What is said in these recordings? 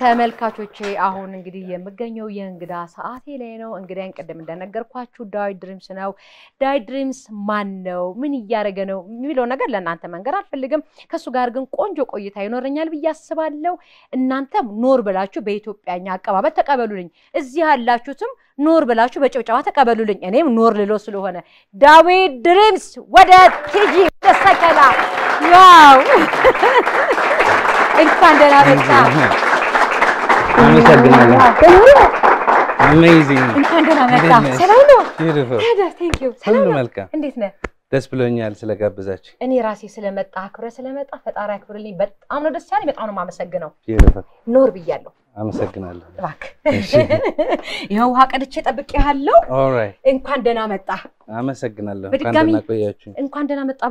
ተመልካቾቼ አሁን እንግዲህ የምገኘው የእንግዳ ሰዓቴ ላይ ነው። እንግዳን ቅድም እንደነገርኳችሁ ዳዊት ድሪምስ ነው። ዳዊት ድሪምስ ማን ነው? ምን እያደረገ ነው? የሚለው ነገር ለእናንተ መንገር አልፈልግም። ከእሱ ጋር ግን ቆንጆ ቆይታ ይኖረኛል ብዬ አስባለሁ። እናንተም ኖር ብላችሁ በኢትዮጵያኛ አቀባበል ተቀበሉልኝ። እዚህ ያላችሁትም ኖር ብላችሁ በጭብጨባ ተቀበሉልኝ። እኔም ኖር ልሎ ስለሆነ ዳዊት ድሪምስ ወደ ቲጂ ደሰቀላ ያው እንኳን ደህና መጣ። አመሰግናለሁ። አሜዚንግ እንዴት ነህ? ደስ ብሎኛል ስለጋብዛችሁ። እኔ ራሴ ስለመጣ አክብረ ስለመጣ ፈጣሪ አክብርልኝ። በጣም ነው ደስ ያለኝ። በጣም ነው የማመሰግነው። ኖር ብያለሁ። አመሰግናለሁ። እባክህ ይኸው ውሃ ቀድቼ ጠብቄሃለሁ። እንኳን ደህና መጣ። አመሰግናለሁ። በድጋሚ እንኳን ደህና መጣ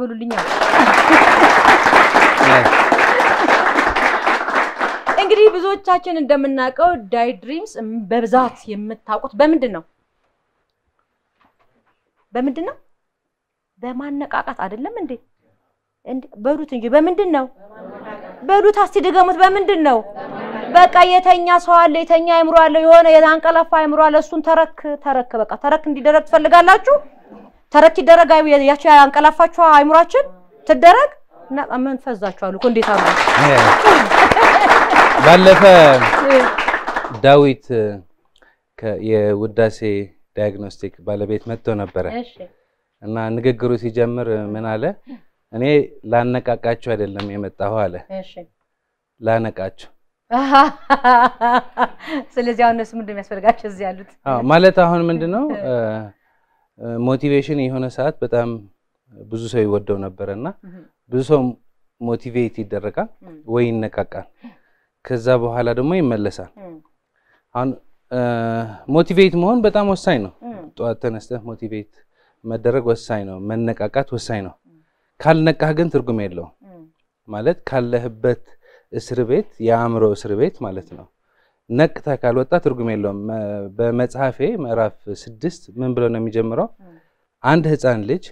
እንግዲህ ብዙዎቻችን እንደምናውቀው ዳይ ድሪምስ በብዛት የምታውቁት በምንድን ነው? በምንድን ነው? በማነቃቃት አይደለም እንዴ? በሉት እንጂ በምንድን ነው? በሉት አስቲ ድገሙት። በምንድን ነው? በቃ የተኛ ሰው አለ፣ የተኛ አይምሮ አለ፣ የሆነ የታንቀላፋ አይምሮ አለ። እሱን ተረክ ተረክ በቃ ተረክ እንዲደረግ ትፈልጋላችሁ? ተረክ ይደረግ። ያቺ ያንቀላፋችሁ አይምሯችን ትደረግ እና መንፈዛችኋል አሉ እንዴት አሉ ባለፈ ዳዊት የውዳሴ ዳያግኖስቲክ ባለቤት መጥቶ ነበረ እና ንግግሩ ሲጀምር ምን አለ? እኔ ላነቃቃችሁ አይደለም የመጣሁ አለ። ላነቃችሁ። ስለዚህ አሁን እነሱ ምንድን የሚያስፈልጋቸው እዚህ ያሉት? ማለት አሁን ምንድን ነው ሞቲቬሽን የሆነ ሰዓት በጣም ብዙ ሰው ይወደው ነበረ እና ብዙ ሰው ሞቲቬት ይደረጋል ወይ ይነቃቃል ከዛ በኋላ ደግሞ ይመለሳል። አሁን ሞቲቬት መሆን በጣም ወሳኝ ነው። ጠዋት ተነስተህ ሞቲቬት መደረግ ወሳኝ ነው። መነቃቃት ወሳኝ ነው። ካልነቃህ ግን ትርጉም የለውም ማለት ካለህበት እስር ቤት የአእምሮ እስር ቤት ማለት ነው። ነቅተህ ካልወጣ ትርጉም የለውም። በመጽሐፌ ምዕራፍ ስድስት ምን ብሎ ነው የሚጀምረው? አንድ ህፃን ልጅ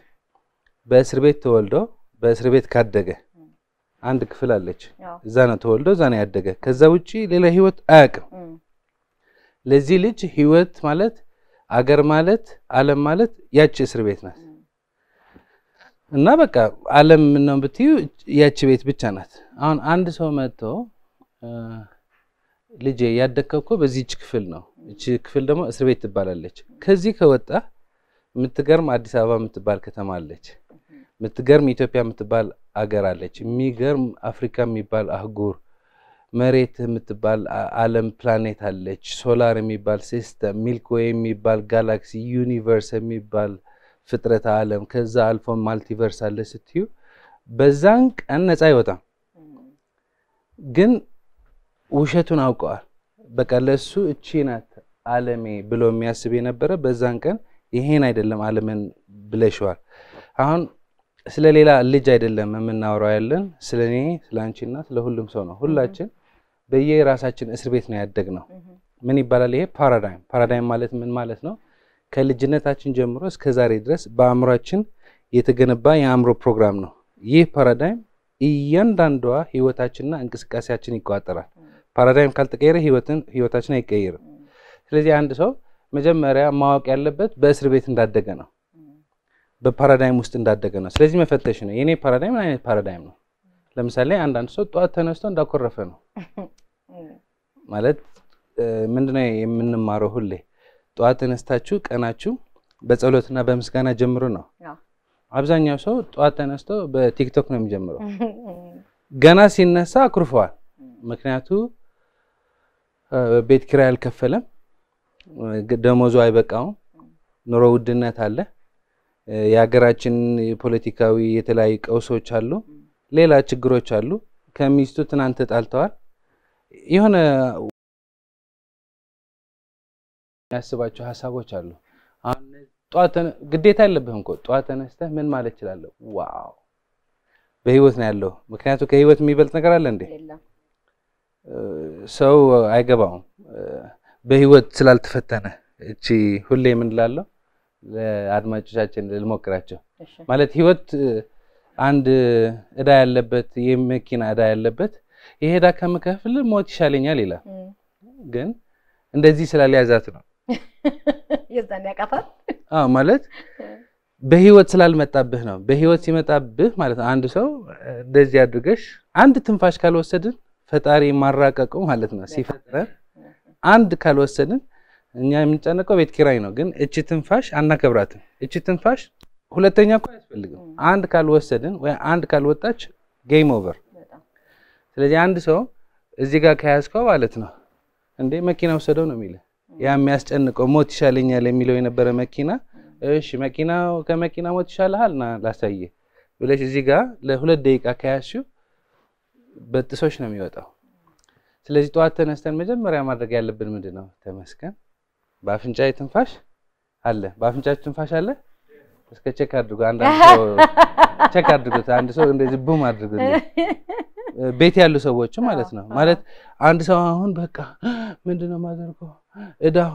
በእስር ቤት ተወልዶ በእስር ቤት ካደገ አንድ ክፍል አለች። እዛ ነው ተወልዶ እዛ ነው ያደገ። ከዛ ውጪ ሌላ ህይወት አያውቅም። ለዚህ ልጅ ህይወት ማለት አገር ማለት ዓለም ማለት ያቺ እስር ቤት ናት። እና በቃ ዓለም ነው ብትዩ ያቺ ቤት ብቻ ናት። አሁን አንድ ሰው መጥቶ ልጄ ያደከው እኮ በዚህች ክፍል ነው፣ እቺ ክፍል ደግሞ እስር ቤት ትባላለች። ከዚህ ከወጣ የምትገርም አዲስ አበባ የምትባል ከተማ አለች። የምትገርም ኢትዮጵያ የምትባል አገር አለች። የሚገርም አፍሪካ የሚባል አህጉር መሬት የምትባል ዓለም ፕላኔት አለች። ሶላር የሚባል ሲስተም፣ ሚልክዌይ የሚባል ጋላክሲ፣ ዩኒቨርስ የሚባል ፍጥረት ዓለም ከዛ አልፎ ማልቲቨርስ አለ ስትዩ በዛን ቀን ነፃ አይወጣም። ግን ውሸቱን አውቀዋል። በቃ ለሱ እቺ ናት ዓለሜ ብሎ የሚያስብ የነበረ በዛን ቀን ይሄን አይደለም ዓለምን ብለሸዋል። አሁን ስለ ሌላ ልጅ አይደለም የምናወራው ያለን ስለ እኔ ስለ አንቺና ስለ ሁሉም ሰው ነው። ሁላችን በየራሳችን እስር ቤት ነው ያደግ ነው። ምን ይባላል ይሄ ፓራዳይም። ፓራዳይም ማለት ምን ማለት ነው? ከልጅነታችን ጀምሮ እስከ ዛሬ ድረስ በአእምሯችን የተገነባ የአእምሮ ፕሮግራም ነው። ይህ ፓራዳይም እያንዳንዷ ህይወታችንና እንቅስቃሴያችን ይቋጠራል። ፓራዳይም ካልተቀየረ ህይወታችን አይቀየርም። ስለዚህ አንድ ሰው መጀመሪያ ማወቅ ያለበት በእስር ቤት እንዳደገ ነው። በፓራዳይም ውስጥ እንዳደገ ነው። ስለዚህ መፈተሽ ነው የኔ ፓራዳይም ምን አይነት ፓራዳይም ነው። ለምሳሌ አንዳንድ ሰው ጠዋት ተነስቶ እንዳኮረፈ ነው ማለት ምንድነው የምንማረው? ሁሌ ጠዋት ተነስታችሁ ቀናችሁ በጸሎትና በምስጋና ጀምሩ ነው። አብዛኛው ሰው ጠዋት ተነስቶ በቲክቶክ ነው የሚጀምረው። ገና ሲነሳ አኩርፈዋል። ምክንያቱ ቤት ኪራይ አልከፈለም፣ ደሞዙ አይበቃውም፣ ኑሮ ውድነት አለ። የሀገራችን የፖለቲካዊ የተለያዩ ቀውሶች አሉ፣ ሌላ ችግሮች አሉ። ከሚስቱ ትናንት ተጣልተዋል። የሆነ የሚያስባቸው ሀሳቦች አሉ። አሁን ግዴታ የለብህም እኮ ጠዋት ተነስተህ ምን ማለት እችላለሁ? ዋው በህይወት ነው ያለው። ምክንያቱም ከህይወት የሚበልጥ ነገር አለ እንዴ? ሰው አይገባውም በህይወት ስላልተፈተነ። እቺ ሁሌ ምን እላለሁ ለአድማጮቻችን ልሞክራቸው። ማለት ህይወት አንድ እዳ ያለበት የመኪና እዳ ያለበት ይሄ እዳ ከምከፍል ሞት ይሻለኛል ይላል። ግን እንደዚህ ስላልያዛት ነው የዛን ያቃታል። አዎ ማለት በህይወት ስላልመጣብህ ነው። በህይወት ሲመጣብህ ማለት ነው አንድ ሰው እንደዚህ አድርገሽ አንድ ትንፋሽ ካልወሰድን ፈጣሪ ማራቀቁ ማለት ነው ሲፈጥረን አንድ ካልወሰድን እኛ የምንጨነቀው ቤት ኪራይ ነው። ግን እቺ ትንፋሽ አናከብራትም። እቺ ትንፋሽ ሁለተኛ እኮ አያስፈልግም። አንድ ካልወሰድን ወይ አንድ ካልወጣች ጌም ኦቨር። ስለዚህ አንድ ሰው እዚህ ጋር ከያዝከው ማለት ነው እንዴ መኪና ወሰደው ነው የሚለ ያ የሚያስጨንቀው ሞት ይሻለኛል የሚለው የነበረ መኪና እሺ መኪና ከመኪና ሞት ይሻልሃል ና ላሳየ ብለሽ እዚህ ጋር ለሁለት ደቂቃ ከያዝሽው በጥሶች ነው የሚወጣው። ስለዚህ ጠዋት ተነስተን መጀመሪያ ማድረግ ያለብን ምንድን ነው? ተመስገን በአፍንጫ ትንፋሽ አለ። በአፍንጫችሁ ትንፋሽ አለ። እስከ ቼክ አድርጉ። አንድ ሰው ቼክ አድርጉት። አንድ ሰው እንደዚህ ቡም አድርጉት። ቤት ያሉ ሰዎች ማለት ነው። ማለት አንድ ሰው አሁን በቃ ምንድነው የማደርገው እዳው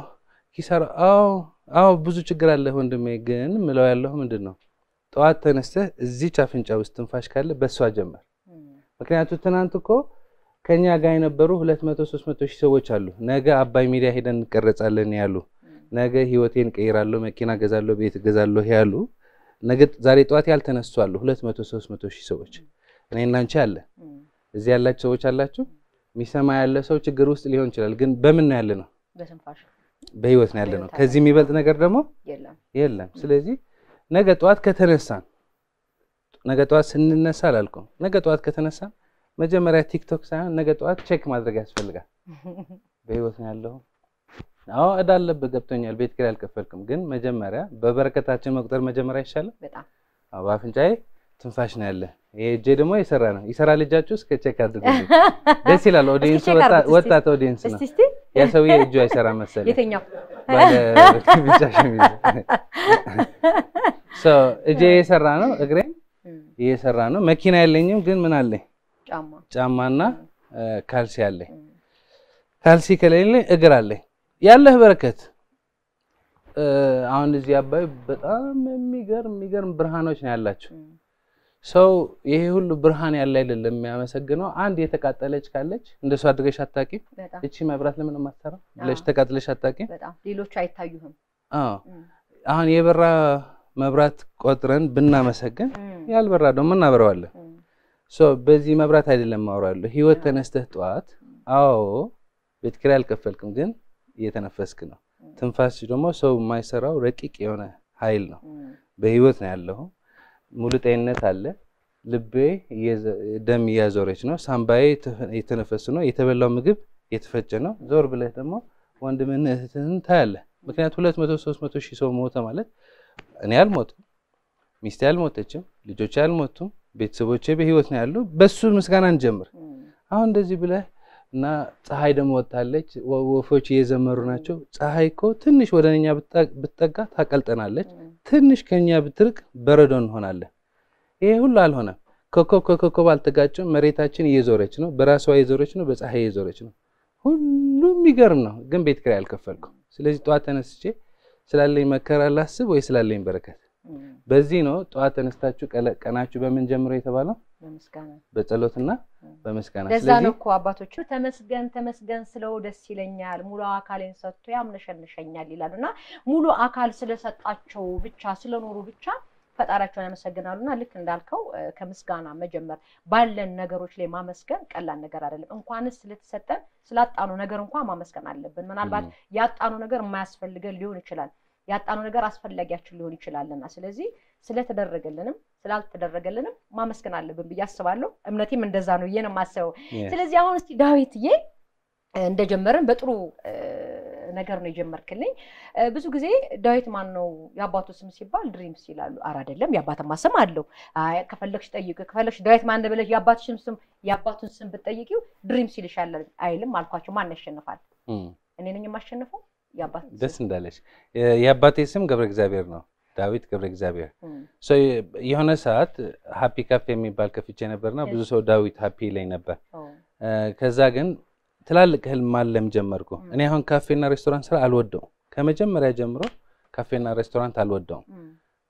ኪሳራ፣ አዎ አዎ፣ ብዙ ችግር አለ ወንድሜ። ግን ምለው ያለው ምንድን ነው ጠዋት ተነስተህ እዚች አፍንጫ ውስጥ ትንፋሽ ካለ በእሷ ጀመር። ምክንያቱ ትናንት እኮ ከኛ ጋር የነበሩ 200 300 ሺህ ሰዎች አሉ። ነገ አባይ ሚዲያ ሄደን እንቀረጻለን ያሉ፣ ነገ ህይወቴን ቀይራለሁ፣ መኪና ገዛለሁ፣ ቤት ገዛለሁ ያሉ፣ ነገ ዛሬ ጠዋት ያልተነሱ አሉ። 200 300 ሺህ ሰዎች እኔ እናንቺ አለ እዚህ ያላችሁ ሰዎች አላችሁ። የሚሰማ ያለ ሰው ችግር ውስጥ ሊሆን ይችላል፣ ግን በምን ነው ያለ ነው? በህይወት ነው ያለ ነው። ከዚህ የሚበልጥ ነገር ደግሞ የለም። ስለዚህ ነገ ጠዋት ከተነሳን ነገ ጠዋት ስንነሳ አላልኩም፣ ነገ ጠዋት ከተነሳን መጀመሪያ ቲክቶክ ሳይሆን ነገ ጠዋት ቼክ ማድረግ ያስፈልጋል። በህይወት ነው ያለው። አዎ እዳ አለብህ ገብቶኛል፣ ቤት ኪራይ አልከፈልክም። ግን መጀመሪያ በበረከታችን መቁጠር መጀመሪያ ይሻላል። በጣም በአፍንጫዬ ትንፋሽ ነው ያለ። ይሄ እጄ ደግሞ የሰራ ነው ይሰራ። ልጃችሁ እስከ ቼክ አድርጉ። ደስ ይላል። ኦዲየንስ ወጣት ኦዲየንስ ነው። ያ ሰውዬ እጁ አይሰራ መሰለኝ። የትኛው እጄ የሰራ ነው። እግሬም እየሰራ ነው። መኪና የለኝም ግን ምን አለኝ ጫማና ካልሲ አለ። ካልሲ ከሌለ እግር አለ ያለህ በረከት አሁን እዚህ አባይ በጣም የሚገርም የሚገርም ብርሃኖች ነው ያላቸው። ሰው ይሄ ሁሉ ብርሃን ያለ አይደለም የሚያመሰግነው። አንድ የተቃጠለች ካለች እንደሱ አድርገሽ አታውቂም። እቺ መብራት ለምን ማሰራ ብለሽ ተቃጥለሽ አታውቂም። ሌሎች አይታዩህም። አዎ አሁን የበራ መብራት ቆጥረን ብናመሰግን ያልበራ ደግሞ እናበረዋለን። በዚህ መብራት አይደለም ማውራ ያለው ህይወት ተነስተህ ጠዋት፣ አዎ ቤት ኪራይ አልከፈልክም፣ ግን እየተነፈስክ ነው። ትንፋስ ደግሞ ሰው የማይሰራው ረቂቅ የሆነ ሀይል ነው። በህይወት ነው ያለው። ሙሉ ጤንነት አለ። ልቤ ደም እያዞረች ነው። ሳምባዬ የተነፈስ ነው። የተበላው ምግብ የተፈጨ ነው። ዞር ብለህ ደግሞ ወንድምህን እህትህን ታያለህ። ምክንያቱ ሁለት መቶ ሶስት መቶ ሺህ ሰው ሞተ ማለት እኔ አልሞትም፣ ሚስቴ አልሞተችም፣ ልጆቼ አልሞቱም ቤተሰቦቼ በህይወት ነው ያሉ። በሱ ምስጋና እንጀምር። አሁን እንደዚህ ብለህ እና ፀሐይ ደግሞ ወጥታለች፣ ወፎች እየዘመሩ ናቸው። ፀሐይ እኮ ትንሽ ወደ እኛ ብትጠጋ ታቀልጠናለች፣ ትንሽ ከኛ ብትርቅ በረዶ እንሆናለን። ይሄ ሁሉ አልሆነም። ኮከብ ከኮከብ አልተጋጭም። መሬታችን እየዞረች ነው፣ በራሷ እየዞረች ነው፣ በፀሐይ እየዞረች ነው። ሁሉም የሚገርም ነው። ግን ቤት ኪራይ አልከፈልኩም። ስለዚህ ጠዋት ተነስቼ ስላለኝ መከራ ላስብ ወይ ስላለኝ በረከት በዚህ ነው ጠዋት ተነስታችሁ ቀናችሁ በምን ጀምሮ የተባለው በጸሎትና በምስጋና። ለዛ ነው እኮ አባቶቹ ተመስገን ተመስገን ስለው ደስ ይለኛል፣ ሙሉ አካሌን ሰጥቶ ያምነሸነሸኛል ይላሉ። እና ሙሉ አካል ስለሰጣቸው ብቻ ስለኖሩ ብቻ ፈጣሪያቸውን ያመሰግናሉ። እና ልክ እንዳልከው ከምስጋና መጀመር ባለን ነገሮች ላይ ማመስገን ቀላል ነገር አይደለም። እንኳንስ ስለተሰጠን ስላጣኑ ነገር እንኳን ማመስገን አለብን። ምናልባት ያጣኑ ነገር የማያስፈልገን ሊሆን ይችላል ያጣነው ነገር አስፈላጊያችን ሊሆን ይችላልና ስለዚህ ስለተደረገልንም ስላልተደረገልንም ማመስገን አለብን ብዬ አስባለሁ። እምነቴም እንደዛ ነው ብዬ ነው የማስበው። ስለዚህ አሁን እስቲ ዳዊትዬ እንደጀመርን በጥሩ ነገር ነው የጀመርክልኝ። ብዙ ጊዜ ዳዊት ማን ነው የአባቱ ስም ሲባል ድሪምስ ይላሉ። አረ አይደለም፣ የአባትማ ስም አለው። ከፈለግሽ ጠይቅ፣ ከፈለግሽ ዳዊት ማን ብለሽ የአባትሽን ስም የአባቱን ስም ብትጠይቂው ድሪምስ ይልሻል አይልም አልኳቸው። ማን ያሸንፋል? እኔ ነኝ የማሸንፈው ደስ እንዳለሽ። የአባቴ ስም ገብረ እግዚአብሔር ነው፣ ዳዊት ገብረ እግዚአብሔር። የሆነ ሰዓት ሀፒ ካፌ የሚባል ከፍቼ ነበርና ብዙ ሰው ዳዊት ሀፒ ላይ ነበር። ከዛ ግን ትላልቅ ህልም ማለም ጀመርኩ። እኔ አሁን ካፌና ሬስቶራንት ስራ አልወደውም። ከመጀመሪያ ጀምሮ ካፌና ሬስቶራንት አልወደውም።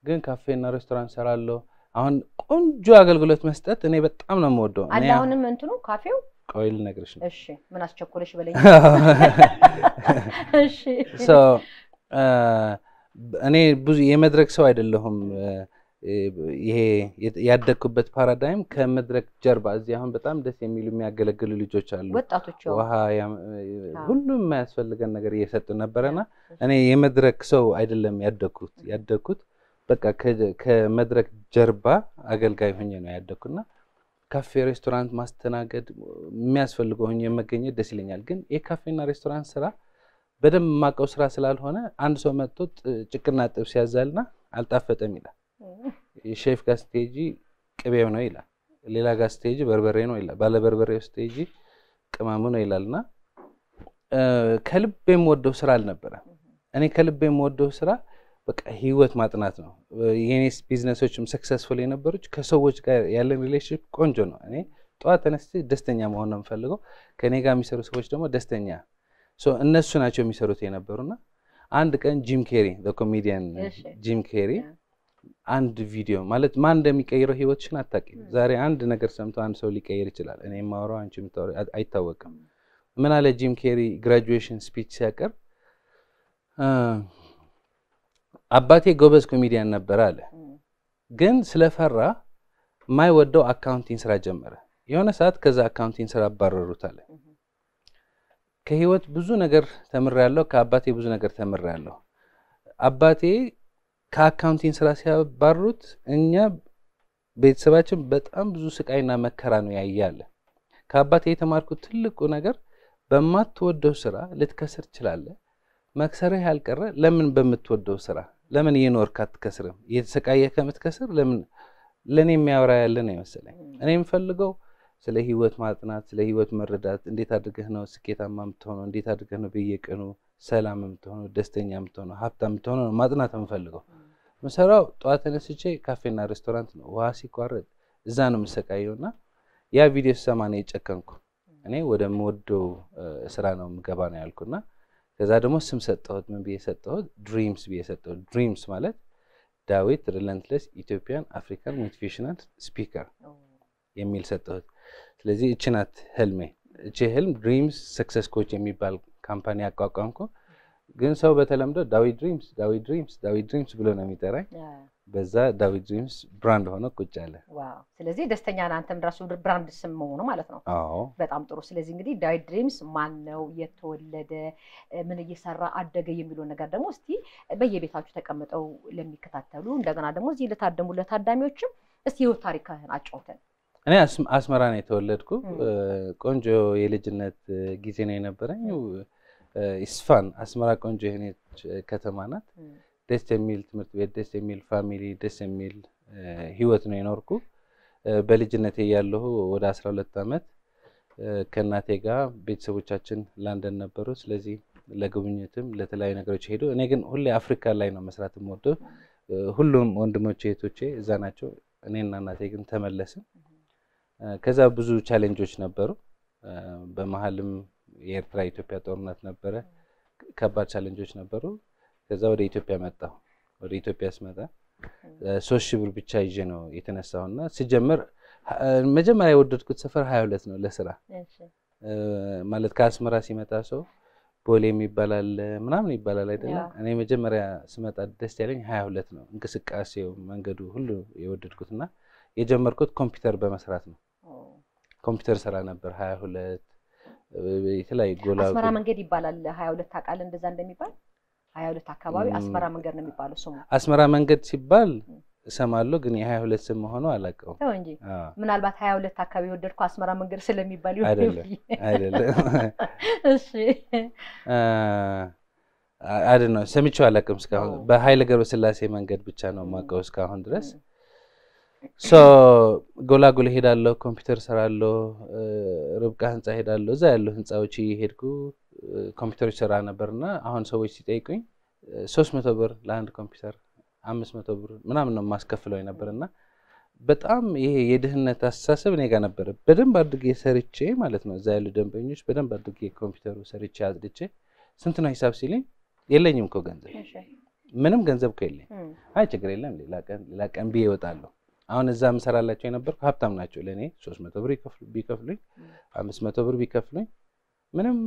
ግን ካፌና ሬስቶራንት ሰራለሁ። አሁን ቆንጆ አገልግሎት መስጠት እኔ በጣም ነው የምወደው። አሁንም እንትኑ ካፌው ቆይ ልነግርሽ ነው። እሺ ምን አስቸኮለሽ በለኝ። እሺ ሶ እኔ ብዙ የመድረክ ሰው አይደለሁም። ይሄ ያደግኩበት ፓራዳይም ከመድረክ ጀርባ እዚህ አሁን በጣም ደስ የሚሉ የሚያገለግሉ ልጆች አሉ፣ ወጣቶች ውሃ፣ ሁሉም የማያስፈልገን ነገር እየሰጡ ነበረና እኔ የመድረክ ሰው አይደለም ያደግኩት ያደግኩት በቃ ከመድረክ ጀርባ አገልጋይ ሆኜ ነው ያደግኩና ካፌ ሬስቶራንት ማስተናገድ የሚያስፈልገው ሆኜ መገኘት ደስ ይለኛል። ግን የካፌና ሬስቶራንት ስራ በደንብ የማውቀው ስራ ስላልሆነ አንድ ሰው መጥቶ ጭቅና ጥብስ ያዛልና አልጣፈጠም ይላል። የሼፍ ጋር ስትሄጂ ቅቤው ነው ይላል። ሌላ ጋር ስትሄጂ በርበሬ ነው ይላል። ባለ በርበሬው ስትሄጂ ቅመሙ ነው ይላል። ከልቤ የምወደው ስራ አልነበረም። እኔ ከልቤ የምወደው ስራ በቃ ህይወት ማጥናት ነው። የኔስ ቢዝነሶችም ሰክሰስፉል የነበሩች ከሰዎች ጋር ያለን ሪሌሽንሽፕ ቆንጆ ነው። እኔ ጠዋት ተነስቼ ደስተኛ መሆን ነው የምፈልገው። ከእኔ ጋር የሚሰሩ ሰዎች ደግሞ ደስተኛ እነሱ ናቸው የሚሰሩት የነበሩና አንድ ቀን ጂም ኬሪ ኮሜዲያን ጂም ኬሪ አንድ ቪዲዮ ማለት ማን እንደሚቀይረው ህይወትሽን አታውቂም። ዛሬ አንድ ነገር ሰምቶ አንድ ሰው ሊቀይር ይችላል። እኔ የማወራው አንቺ አይታወቅም። ምን አለ ጂም ኬሪ ግራጁዌሽን ስፒች ሲያቀርብ አባቴ ጎበዝ ኮሚዲያን ነበረ አለ። ግን ስለፈራ የማይወደው አካውንቲንግ ስራ ጀመረ። የሆነ ሰዓት ከዛ አካውንቲንግ ስራ አባረሩት አለ። ከህይወት ብዙ ነገር ተምሬያለሁ፣ ከአባቴ ብዙ ነገር ተምሬያለሁ። አባቴ ከአካውንቲንግ ስራ ሲያባሩት እኛ ቤተሰባችን በጣም ብዙ ስቃይና መከራ ነው ያያለ። ከአባቴ የተማርኩት ትልቁ ነገር በማትወደው ስራ ልትከስር ትችላለህ፣ መክሰርህ ያልቀረ ለምን በምትወደው ስራ ለምን እየኖርክ አትከስርም? የተሰቃየ ከምትከስር ለምን ለእኔ የሚያወራ ያለን አይመስለኝ። እኔ የምፈልገው ስለ ህይወት ማጥናት፣ ስለ ህይወት መረዳት፣ እንዴት አድርገህ ነው ስኬታማ የምትሆነው፣ እንዴት አድርገህ ነው በየቀኑ ሰላም የምትሆነው፣ ደስተኛ የምትሆነው፣ ሀብታም የምትሆነው ማጥናት የምፈልገው። ምሰራው ጠዋት ተነስቼ ካፌና ሬስቶራንት ነው፣ ውሃ ሲቋረጥ እዛ ነው የምሰቃየው። እና ያ ቪዲዮ ስሰማ ነው የጨከንኩ። እኔ ወደምወደው ስራ ነው የምገባ ነው ያልኩና ከዛ ደግሞ ስም ሰጠሁት። ምን ብዬ ሰጠሁት? ድሪምስ ብዬ ሰጠሁት። ድሪምስ ማለት ዳዊት ሪለንትለስ ኢትዮጵያን አፍሪካን ሞቲቬሽናል ስፒከር የሚል ሰጠሁት። ስለዚህ እችናት ናት ህልሜ። እቺ ህልም ድሪምስ ሰክሰስ ኮች የሚባል ካምፓኒ አቋቋምኩ። ግን ሰው በተለምዶ ዳዊት ድሪምስ ዳዊት ድሪምስ ዳዊት ድሪምስ ብሎ ነው የሚጠራኝ። በዛ ዳዊት ጄምስ ብራንድ ሆነ ቁጭ አለ። ስለዚህ ደስተኛ ነህ አንተም ራሱ ብራንድ ስም መሆኑ ማለት ነው። በጣም ጥሩ። ስለዚህ እንግዲህ ዳዊት ድሪምስ ማን ነው፣ የተወለደ ምን እየሰራ አደገ የሚለውን ነገር ደግሞ እስቲ በየቤታችሁ ተቀምጠው ለሚከታተሉ እንደገና ደግሞ እዚህ ለታደሙ ለታዳሚዎችም እስቲ ህይወት ታሪክህን አጫውተን። እኔ አስመራ ነው የተወለድኩ። ቆንጆ የልጅነት ጊዜ ነው የነበረኝ። ኢስፋን አስመራ ቆንጆ የሆነች ከተማ ናት። ደስ የሚል ትምህርት ቤት፣ ደስ የሚል ፋሚሊ፣ ደስ የሚል ህይወት ነው የኖርኩ። በልጅነቴ ያለሁ ወደ 12 ዓመት ከእናቴ ጋር ቤተሰቦቻችን ላንደን ነበሩ። ስለዚህ ለጉብኝትም ለተለያዩ ነገሮች ሄዱ። እኔ ግን ሁሌ አፍሪካ ላይ ነው መስራት የምወደው። ሁሉም ወንድሞቼ እህቶቼ እዛ ናቸው። እኔና እናቴ ግን ተመለስን። ከዛ ብዙ ቻሌንጆች ነበሩ። በመሀልም የኤርትራ ኢትዮጵያ ጦርነት ነበረ። ከባድ ቻሌንጆች ነበሩ። ከዛ ወደ ኢትዮጵያ መጣሁ። ወደ ኢትዮጵያ ስመጣ ሶስት ሺህ ብር ብቻ ይዤ ነው የተነሳሁ እና ስጀምር መጀመሪያ የወደድኩት ሰፈር ሀያ ሁለት ነው ለስራ ማለት ከአስመራ ሲመጣ ሰው ቦሌም ይባላል ምናምን ይባላል አይደለ? እኔ መጀመሪያ ስመጣ ደስ ያለኝ ሀያ ሁለት ነው። እንቅስቃሴው፣ መንገዱ ሁሉ የወደድኩት እና የጀመርኩት ኮምፒውተር በመስራት ነው። ኮምፒውተር ስራ ነበር ሀያ ሁለት የተለያዩ ጎላ አስመራ መንገድ ይባላል ሀያ ሁለት አቃል እንደዛ እንደሚባል ሀያ ሁለት አካባቢ አስመራ መንገድ ነው የሚባለው ስሙ። አስመራ መንገድ ሲባል እሰማለሁ ግን የሀያ ሁለት ስም ሆኖ አላውቀውም። ተው እንጂ ምናልባት ሀያ ሁለት አካባቢ የወደድኩ አስመራ መንገድ ስለሚባል አይደለም። እሺ አይደል ነው ሰምቼው አላውቅም እስካሁን። በኃይለ ስላሴ መንገድ ብቻ ነው የማውቀው እስካሁን ድረስ። ሶ ጎላጎል ሄዳለሁ፣ ኮምፒውተር ሰራለሁ፣ ርብቃ ህንፃ ሄዳለሁ። እዛ ያሉ ህንፃዎች እየሄድኩ ኮምፒውተሮች ሰራ ነበር እና አሁን ሰዎች ሲጠይቁኝ ሶስት መቶ ብር ለአንድ ኮምፒውተር አምስት መቶ ብር ምናምን ነው የማስከፍለው ነበር እና በጣም ይሄ የድህነት አስተሳሰብ እኔ ጋር ነበረ። በደንብ አድርጌ ሰርቼ ማለት ነው እዛ ያሉ ደንበኞች በደንብ አድርጌ ኮምፒውተሩ ሰርቼ አጽድቼ ስንት ነው ሂሳብ ሲለኝ የለኝም እኮ ገንዘብ ምንም ገንዘብ እኮ የለኝ። አይ ችግር የለም ሌላ ቀን ብዬ እወጣለሁ። አሁን እዛ ምሰራላቸው የነበርኩ ሀብታም ናቸው። ለእኔ ሶስት መቶ ብር ቢከፍሉኝ አምስት መቶ ብር ቢከፍሉኝ ምንም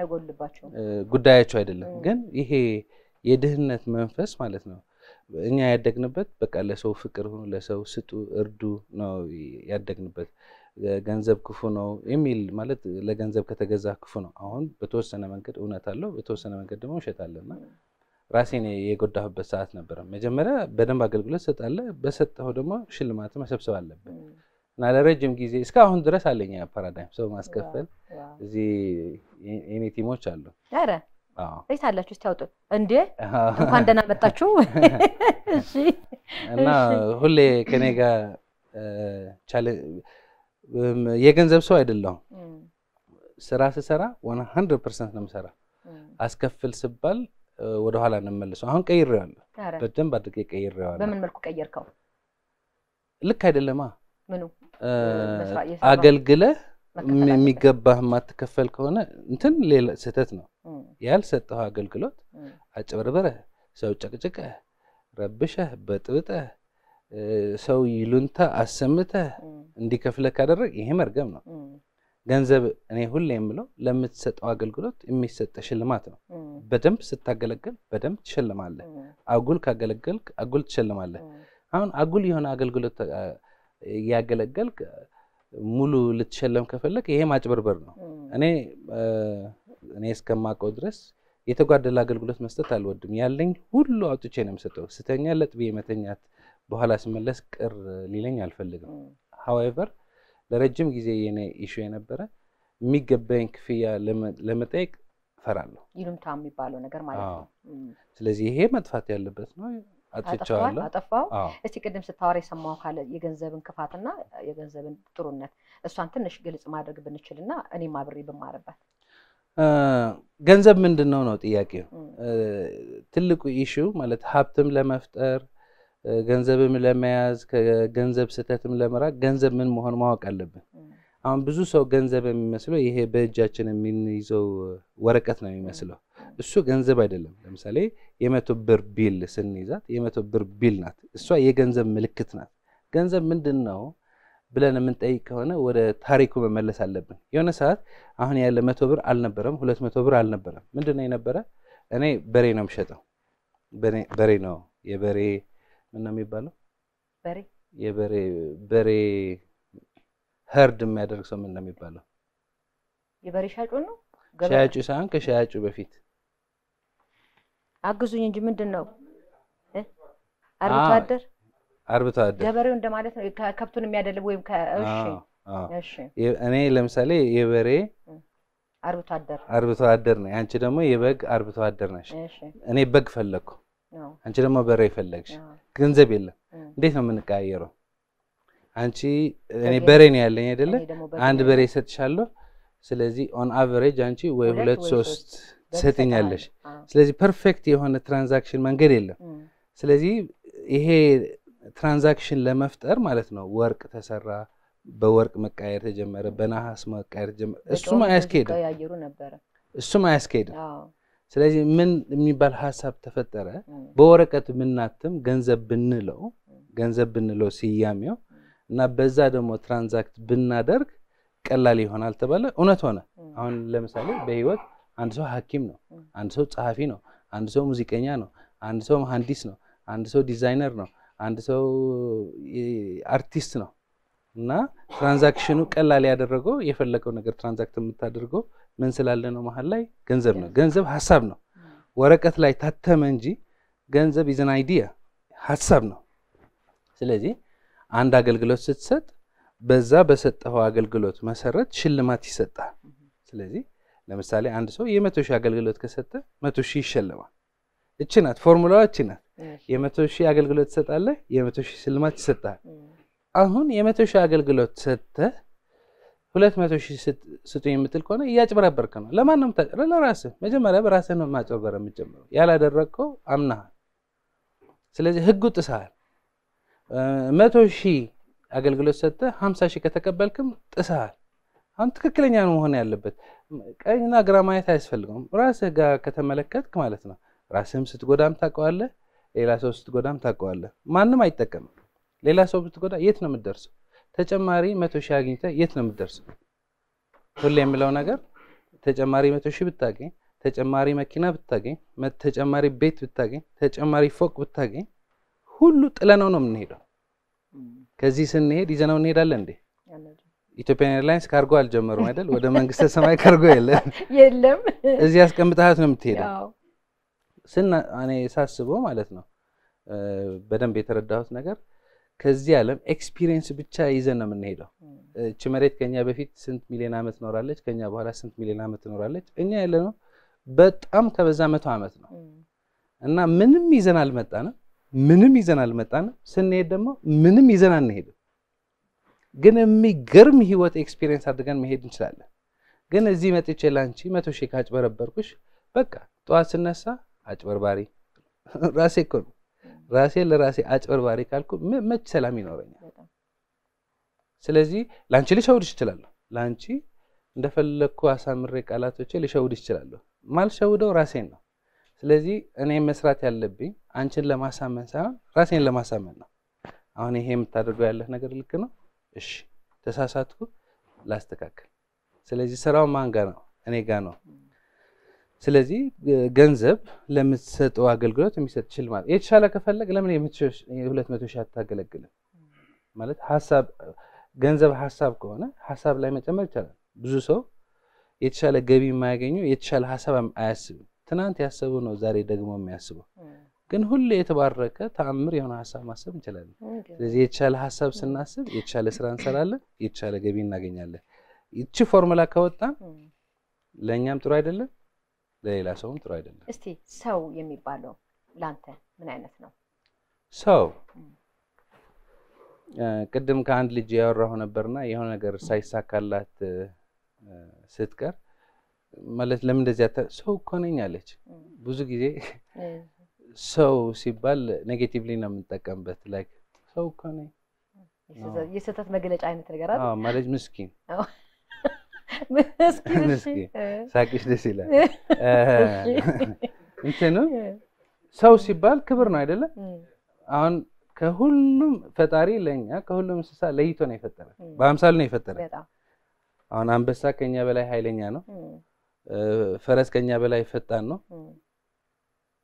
አይጎልባቸውም፣ ጉዳያቸው አይደለም። ግን ይሄ የድህነት መንፈስ ማለት ነው እኛ ያደግንበት በቃ ለሰው ፍቅር ሁኑ፣ ለሰው ስጡ፣ እርዱ ነው ያደግንበት። ገንዘብ ክፉ ነው የሚል ማለት ለገንዘብ ከተገዛ ክፉ ነው። አሁን በተወሰነ መንገድ እውነት አለው፣ በተወሰነ መንገድ ደግሞ ውሸት አለና ራሴን የጎዳሁበት ሰዓት ነበረ። መጀመሪያ በደንብ አገልግሎት ሰጣለ፣ በሰጠው ደግሞ ሽልማት መሰብሰብ አለብን። እና ለረጅም ጊዜ እስካሁን ድረስ አለኝ ፓራዳይም ሰው ማስከፈል። እዚህ የኔ ቲሞች አሉ። ኧረ ቤት አላችሁ እስቲ አውጡ እንዴ! እንኳን ደህና መጣችሁ። እና ሁሌ ከኔ ጋር የገንዘብ ሰው አይደለሁም። ስራ ስሰራ ዋን ሀንድረድ ፐርሰንት ነው የምሰራ። አስከፍል ስባል ወደኋላ እንመልሰው። አሁን ቀይሬዋለሁ፣ በደንብ አድርጌ ቀይሬዋለሁ። በምን መልኩ ቀየርከው? ልክ አይደለማ አገልግለህ የሚገባህ የማትከፈል ከሆነ እንትን ሌላ ስህተት ነው። ያልሰጠው አገልግሎት አጭበርበረህ፣ ሰው ጨቅጭቀህ፣ ረብሸህ፣ በጥብጠህ፣ ሰው ይሉንታ አሰምተህ እንዲከፍለ ካደረግ ይሄ መርገም ነው። ገንዘብ እኔ ሁሌ የምለው ለምትሰጠው አገልግሎት የሚሰጠ ሽልማት ነው። በደንብ ስታገለግል በደንብ ትሸልማለህ። አጉል ካገለገልክ አጉል ትሸልማለህ። አሁን አጉል የሆነ አገልግሎት እያገለገልክ ሙሉ ልትሸለም ከፈለግ ይሄ ማጭበርበር ነው። እኔ እኔ እስከማውቀው ድረስ የተጓደለ አገልግሎት መስጠት አልወድም። ያለኝ ሁሉ አውጥቼ ነው የምሰጠው። ስተኛ ለጥቤ መተኛት በኋላ ስመለስ ቅር ሊለኝ አልፈልግም። ሀዋይቨር ለረጅም ጊዜ የኔ ኢሹ የነበረ የሚገባኝ ክፍያ ለመጠየቅ እፈራለሁ። ይሉኝታ የሚባለው ነገር ማለት ነው። ስለዚህ ይሄ መጥፋት ያለበት ነው። አጥፍቷል፣ አጠፋው። እስቲ ቅድም ስታወራ የሰማው ካለ የገንዘብን ክፋትና የገንዘብን ጥሩነት እሷን ትንሽ ግልጽ ማድረግ ብንችልና እኔም አብሬ ብማርበት። ገንዘብ ምንድን ነው ነው ጥያቄው። ትልቁ ኢሹ ማለት ሀብትም ለመፍጠር ገንዘብም ለመያዝ ከገንዘብ ስህተትም ለመራቅ ገንዘብ ምን መሆን ማወቅ አለብን። አሁን ብዙ ሰው ገንዘብ የሚመስለው ይሄ በእጃችን የምንይዘው ወረቀት ነው የሚመስለው። እሱ ገንዘብ አይደለም። ለምሳሌ የመቶ ብር ቢል ስንይዛት የመቶ ብር ቢል ናት። እሷ የገንዘብ ምልክት ናት። ገንዘብ ምንድን ነው ብለን የምንጠይቅ ከሆነ ወደ ታሪኩ መመለስ አለብን። የሆነ ሰዓት አሁን ያለ መቶ ብር አልነበረም፣ ሁለት መቶ ብር አልነበረም። ምንድን ነው የነበረ? እኔ በሬ ነው የምሸጠው። በሬ ነው የበሬ ነው የሚባለው? በሬ የበሬ በሬ ሀርድ የሚያደርግ ሰው ምን ነው የሚባለው? የበሬ ሻጩ ነው። ሻጩ ሳይሆን ከሻጩ በፊት አግዙኝ እንጂ ምንድን ነው አርብቶ አደር አርብቶ አደር ገበሬው እንደማለት ነው። ከብቱን የሚያደልብ ወይም ከእሺ እሺ። እኔ ለምሳሌ የበሬ አርብቶ አደር አርብቶ አደር ነኝ፣ አንቺ ደግሞ የበግ አርብቶ አደር ነሽ። እኔ በግ ፈለግኩ፣ አንቺ ደግሞ በሬ ፈለግሽ። ገንዘብ የለም። እንዴት ነው የምንቀያየረው? አንቺ እኔ በሬ ነው ያለኝ አይደለ? አንድ በሬ እሰጥሻለሁ። ስለዚህ ኦን አቨሬጅ አንቺ ወይ ሁለት ሶስት ትሰጥኛለሽ። ስለዚህ ፐርፌክት የሆነ ትራንዛክሽን መንገድ የለም። ስለዚህ ይሄ ትራንዛክሽን ለመፍጠር ማለት ነው ወርቅ ተሰራ፣ በወርቅ መቃየር ተጀመረ፣ በነሐስ መቃየር ተጀመረ። እሱም አያስኬድም እሱም አያስኬድም። ስለዚህ ምን የሚባል ሀሳብ ተፈጠረ? በወረቀት ብናትም ገንዘብ ብንለው ገንዘብ ብንለው ስያሜው እና በዛ ደግሞ ትራንዛክት ብናደርግ ቀላል ይሆናል ተባለ። እውነት ሆነ። አሁን ለምሳሌ በህይወት አንድ ሰው ሐኪም ነው፣ አንድ ሰው ጸሐፊ ነው፣ አንድ ሰው ሙዚቀኛ ነው፣ አንድ ሰው መሐንዲስ ነው፣ አንድ ሰው ዲዛይነር ነው፣ አንድ ሰው አርቲስት ነው። እና ትራንዛክሽኑ ቀላል ያደረገው የፈለገው ነገር ትራንዛክት የምታደርገው ምን ስላለ ነው? መሀል ላይ ገንዘብ ነው። ገንዘብ ሀሳብ ነው። ወረቀት ላይ ታተመ እንጂ ገንዘብ ኢዝ አን አይዲያ ሀሳብ ነው። ስለዚህ አንድ አገልግሎት ስትሰጥ በዛ በሰጠኸው አገልግሎት መሰረት ሽልማት ይሰጣል። ስለዚህ ለምሳሌ አንድ ሰው የመቶ ሺህ አገልግሎት ከሰጠ መቶ ሺህ ይሸልማል። እቺ ናት ፎርሙላዋ፣ እቺ ናት። የመቶ ሺህ አገልግሎት ትሰጣለህ፣ የመቶ ሺህ ሽልማት ይሰጣል። አሁን የመቶ ሺህ አገልግሎት ሰጥተህ ሁለት መቶ ሺህ ስጡ የምትል ከሆነ እያጭበረበርክ ነው። ለማንም ታ ለራስህ መጀመሪያ በራስህ ነው ማጭበርበር የምትጀምረው። ያላደረግከው አምናሃል። ስለዚህ ህጉ ጥሰሃል። መቶ ሺህ አገልግሎት ሰጥተህ ሀምሳ ሺህ ከተቀበልክም ጥሰሃል። አሁን ትክክለኛ ነው መሆን ያለበት። ቀኝና ግራ ማየት አያስፈልገውም። ራስህ ጋር ከተመለከትክ ማለት ነው። ራስህም ስትጎዳም ታውቀዋለህ፣ ሌላ ሰው ስትጎዳም ታውቀዋለህ። ማንም አይጠቀምም። ሌላ ሰው ብትጎዳ የት ነው የምትደርሰው? ተጨማሪ መቶ ሺህ አግኝተህ የት ነው የምትደርሰው? ሁሌ የምለው ነገር ተጨማሪ መቶ ሺህ ብታገኝ፣ ተጨማሪ መኪና ብታገኝ፣ ተጨማሪ ቤት ብታገኝ፣ ተጨማሪ ፎቅ ብታገኝ ሁሉ ጥለነው ነው የምንሄደው። ከዚህ ስንሄድ ይዘነው እንሄዳለን እንዴ? ኢትዮጵያን ኤርላይንስ ካርጎ አልጀመሩም አይደል? ወደ መንግስተ ሰማይ ካርጎ የለም የለም። እዚህ አስቀምጠሃት ነው የምትሄደው። እኔ ሳስበው ማለት ነው በደንብ የተረዳሁት ነገር ከዚህ ዓለም ኤክስፒሪየንስ ብቻ ይዘን ነው የምንሄደው። እቺ መሬት ከኛ በፊት ስንት ሚሊዮን ዓመት ትኖራለች፣ ከኛ በኋላ ስንት ሚሊዮን ዓመት ትኖራለች። እኛ ያለነው በጣም ከበዛ መቶ ዓመት ነው እና ምንም ይዘን አልመጣንም። ምንም ይዘን አልመጣንም። ስንሄድ ደግሞ ምንም ይዘን አንሄድም። ግን የሚገርም ህይወት ኤክስፒሪየንስ አድርገን መሄድ እንችላለን። ግን እዚህ መጥቼ ላንቺ መቶ ሺህ ካጭበረበርኩሽ በቃ ጠዋት ስነሳ አጭበርባሪ ራሴ እኮ ነው። ራሴ ለራሴ አጭበርባሪ ካልኩ መች ሰላም ይኖረኛል? ስለዚህ ላንቺ ልሸውድሽ እችላለሁ። ላንቺ እንደፈለግኩ አሳምሬ ቃላቶቼ ልሸውድሽ እችላለሁ። ማልሸውደው ራሴን ነው። ስለዚህ እኔ መስራት ያለብኝ አንቺን ለማሳመን ሳይሆን ራሴን ለማሳመን ነው። አሁን ይሄ የምታደርገው ያለህ ነገር ልክ ነው፣ እሺ ተሳሳትኩ፣ ላስተካክል። ስለዚህ ስራው ማን ጋ ነው? እኔ ጋ ነው። ስለዚህ ገንዘብ ለምትሰጠው አገልግሎት የሚሰጥ ችል ማለት የተሻለ ከፈለግ ለምን የሁለት መቶ ሺህ አታገለግልም? ማለት ሀሳብ ገንዘብ ሀሳብ ከሆነ ሀሳብ ላይ መጨመር ይቻላል። ብዙ ሰው የተሻለ ገቢ የማያገኙ የተሻለ ሀሳብ አያስብም። ትናንት ያሰበው ነው ዛሬ ደግሞ የሚያስበው። ግን ሁሌ የተባረከ ተአምር የሆነ ሀሳብ ማሰብ እንችላለን። ስለዚህ የተሻለ ሀሳብ ስናስብ የተሻለ ስራ እንሰራለን፣ የተሻለ ገቢ እናገኛለን። ይቺ ፎርሙላ ከወጣ ለእኛም ጥሩ አይደለም፣ ለሌላ ሰውም ጥሩ አይደለም። እስቲ ሰው የሚባለው ለአንተ ምን አይነት ነው? ሰው ቅድም ከአንድ ልጅ ያወራሁ ነበርና የሆነ ነገር ሳይሳካላት ስትቀር ማለት ለምን እንደዚያ ሰው እኮ ነኝ አለች። ብዙ ጊዜ ሰው ሲባል ኔጌቲቭሊ ነው የምንጠቀምበት። ላይክ ሰው እኮ ነኝ የስህተት መግለጫ አይነት ነገር አለ ማለት ምስኪን ምስኪን ሳቂሽ ደስ ይላል። እንትኑ ሰው ሲባል ክብር ነው አይደለ? አሁን ከሁሉም ፈጣሪ ለኛ ከሁሉም እንስሳ ለይቶ ነው የፈጠረ፣ በአምሳሉ ነው የፈጠረ። አሁን አንበሳ ከኛ በላይ ኃይለኛ ነው። ፈረስ ከኛ በላይ ፈጣን ነው።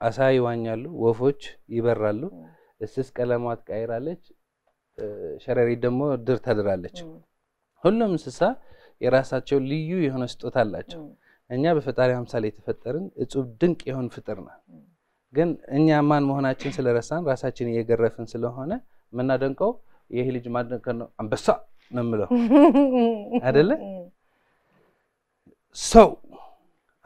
አሳ ይዋኛሉ፣ ወፎች ይበራሉ። እስስ ቀለማት ቀይራለች፣ ሸረሪት ደግሞ ድር ታድራለች። ሁሉም እንስሳ የራሳቸው ልዩ የሆነ ስጦታ አላቸው። እኛ በፈጣሪ አምሳል የተፈጠርን እጹብ ድንቅ የሆን ፍጥር ነው። ግን እኛ ማን መሆናችን ስለረሳን ራሳችን እየገረፍን ስለሆነ የምናደንቀው ይህ ልጅ ማድነቅ ነው። አንበሳ ነው የምለው አይደለ ሰው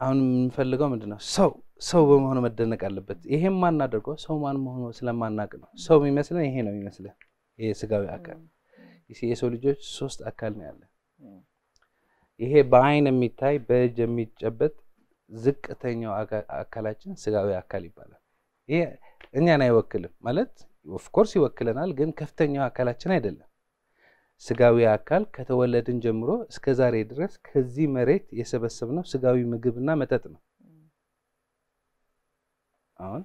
አሁን የምንፈልገው ምንድን ነው? ሰው ሰው በመሆኑ መደነቅ አለበት። ይሄም ማናደርገው ሰው ማን መሆኑ ስለማናቅ ነው። ሰው የሚመስለን ይሄ ነው የሚመስለን፣ ይሄ ስጋዊ አካል። የሰው ልጆች ሶስት አካል ነው ያለ። ይሄ በአይን የሚታይ በእጅ የሚጨበጥ ዝቅተኛው አካላችን ስጋዊ አካል ይባላል። ይሄ እኛን አይወክልም ማለት ኦፍኮርስ ይወክለናል፣ ግን ከፍተኛው አካላችን አይደለም። ስጋዊ አካል ከተወለድን ጀምሮ እስከ ዛሬ ድረስ ከዚህ መሬት የሰበሰብነው ስጋዊ ምግብና መጠጥ ነው። አሁን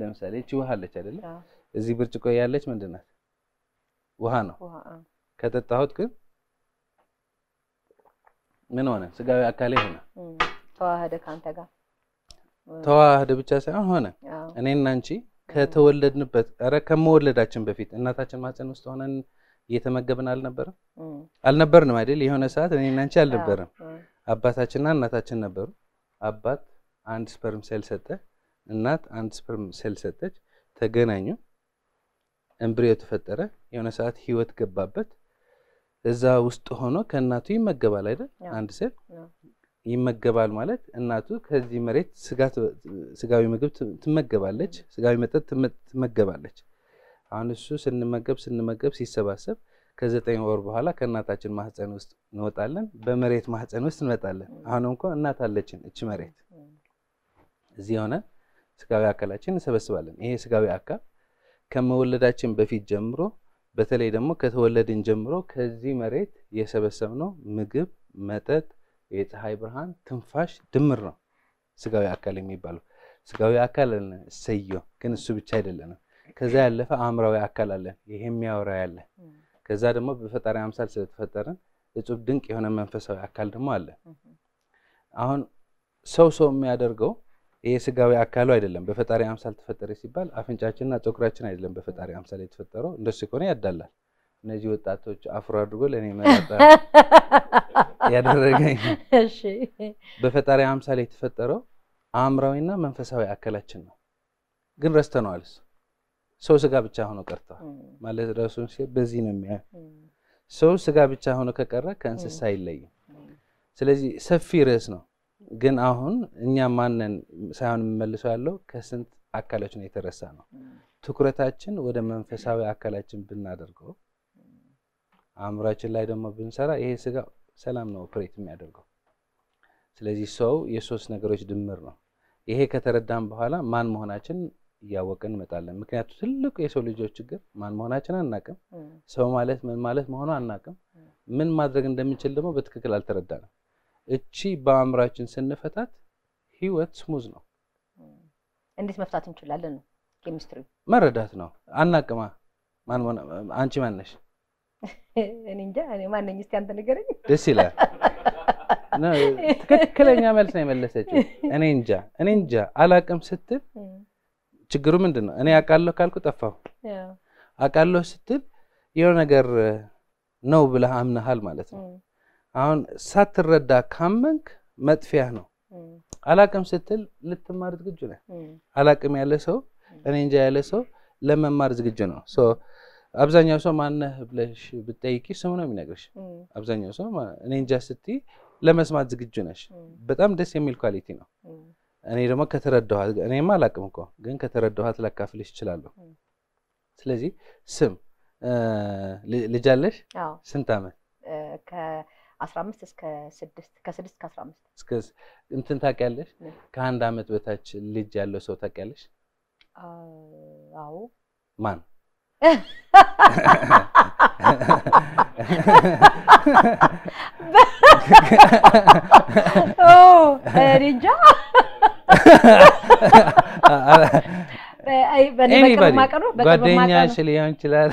ለምሳሌ እቺ ውሃ አለች አይደለ? እዚህ ብርጭቆ ያለች ምንድን ናት? ውሃ ነው። ከጠጣሁት ግን ምን ሆነ? ስጋዊ አካል ሆነ፣ ተዋህደ ከአንተ ጋር ተዋህደ ብቻ ሳይሆን ሆነ። እኔና አንቺ ከተወለድንበት ኧረ ከመወለዳችን በፊት እናታችን ማህፀን ውስጥ ሆነን እየተመገብን አልነበረም አልነበርንም አይደል? የሆነ ሰዓት እኔ እናንቺ አልነበረም። አባታችንና እናታችን ነበሩ። አባት አንድ ስፐርም ሴል ሰጠ፣ እናት አንድ ስፐርም ሴል ሰጠች። ተገናኙ፣ እምብሪዮ ተፈጠረ። የሆነ ሰዓት ህይወት ገባበት። እዛ ውስጥ ሆኖ ከእናቱ ይመገባል አይደል? አንድ ሴል ይመገባል ማለት እናቱ ከዚህ መሬት ስጋዊ ምግብ ትመገባለች፣ ስጋዊ መጠጥ ትመገባለች። አሁን እሱ ስንመገብ ስንመገብ ሲሰባሰብ ከዘጠኝ ወር በኋላ ከእናታችን ማህፀን ውስጥ እንወጣለን። በመሬት ማህፀን ውስጥ እንመጣለን። አሁን እንኳ እናት አለችን። እች መሬት እዚህ የሆነ ስጋዊ አካላችን እንሰበስባለን። ይሄ ስጋዊ አካል ከመወለዳችን በፊት ጀምሮ በተለይ ደግሞ ከተወለድን ጀምሮ ከዚህ መሬት የሰበሰብነው ምግብ፣ መጠጥ፣ የፀሐይ ብርሃን፣ ትንፋሽ ድምር ነው ስጋዊ አካል የሚባለው። ስጋዊ አካል እሰየው፣ ግን እሱ ብቻ አይደለንም። ከዛ ያለፈ አእምራዊ አካል አለን፣ ይሄ የሚያወራ ያለ። ከዛ ደግሞ በፈጣሪ አምሳል ስለተፈጠረን እጹብ ድንቅ የሆነ መንፈሳዊ አካል ደግሞ አለ። አሁን ሰው ሰው የሚያደርገው ይሄ ስጋዊ አካሉ አይደለም። በፈጣሪ አምሳል ተፈጠረ ሲባል አፍንጫችንና ፀጉራችን አይደለም በፈጣሪ አምሳል የተፈጠረው። እንደሱ ከሆነ ያዳላል። እነዚህ ወጣቶች አፍሮ አድርጎ ለእኔ መጣ ያደረገኝ በፈጣሪ አምሳል የተፈጠረው አእምራዊና መንፈሳዊ አካላችን ነው፣ ግን ረስተነዋል። ሰው ስጋ ብቻ ሆኖ ቀርተዋል ማለት ራሱን በዚህ ነው የሚያ ሰው ስጋ ብቻ ሆኖ ከቀረ ከእንስሳ አይለይም። ስለዚህ ሰፊ ርዕስ ነው፣ ግን አሁን እኛ ማንን ሳይሆን የምመልሰው ያለው ከስንት አካላችን የተረሳ ነው። ትኩረታችን ወደ መንፈሳዊ አካላችን ብናደርገው አእምሯችን ላይ ደግሞ ብንሰራ ይሄ ስጋ ሰላም ነው ኦፕሬት የሚያደርገው። ስለዚህ ሰው የሶስት ነገሮች ድምር ነው። ይሄ ከተረዳም በኋላ ማን መሆናችን እያወቅን እንመጣለን። ምክንያቱም ትልቁ የሰው ልጆች ችግር ማን መሆናችን አናቅም። ሰው ማለት ምን ማለት መሆኑ አናቅም። ምን ማድረግ እንደምንችል ደግሞ በትክክል አልተረዳንም። እቺ በአእምራችን ስንፈታት ህይወት ስሙዝ ነው። እንዴት መፍታት እንችላለን? ኬሚስትሪ መረዳት ነው። አናቅማ ማን አንቺ ማነሽ? እኔ እንጃ እኔ አንተ ንገረኝ። ደስ ይላል። ትክክለኛ መልስ ነው የመለሰችው። እኔ እንጃ እኔ እንጃ አላቅም ስትል ችግሩ ምንድን ነው? እኔ አውቃለሁ ካልኩ ጠፋሁ። አውቃለሁ ስትል የሆነ ነገር ነው ብለህ አምነሃል ማለት ነው። አሁን ሳትረዳ ካመንክ መጥፊያህ ነው። አላቅም ስትል ልትማር ዝግጁ ነህ። አላቅም ያለ ሰው እኔ እንጃ ያለ ሰው ለመማር ዝግጁ ነው። አብዛኛው ሰው ማነህ ብለሽ ብጠይቂ ስሙ ነው የሚነግርሽ። አብዛኛው ሰው እኔ እንጃ ስትይ ለመስማት ዝግጁ ነሽ። በጣም ደስ የሚል ኳሊቲ ነው። እኔ ደግሞ ከተረዳኋት እኔም አላቅም እኮ ግን ከተረዳኋት ላካፍልሽ እችላለሁ። ስለዚህ ስም ልጅ አለሽ? ስንት ዓመት? ከአስራ አምስት እስከ ስድስት ከስድስት ከአስራ አምስት እንትን ታውቂያለሽ? ከአንድ ዓመት በታች ልጅ ያለው ሰው ታውቂያለሽ? አዎ። ማን? እኔ እንጃ ጓደኛሽ ሊሆን ይችላል።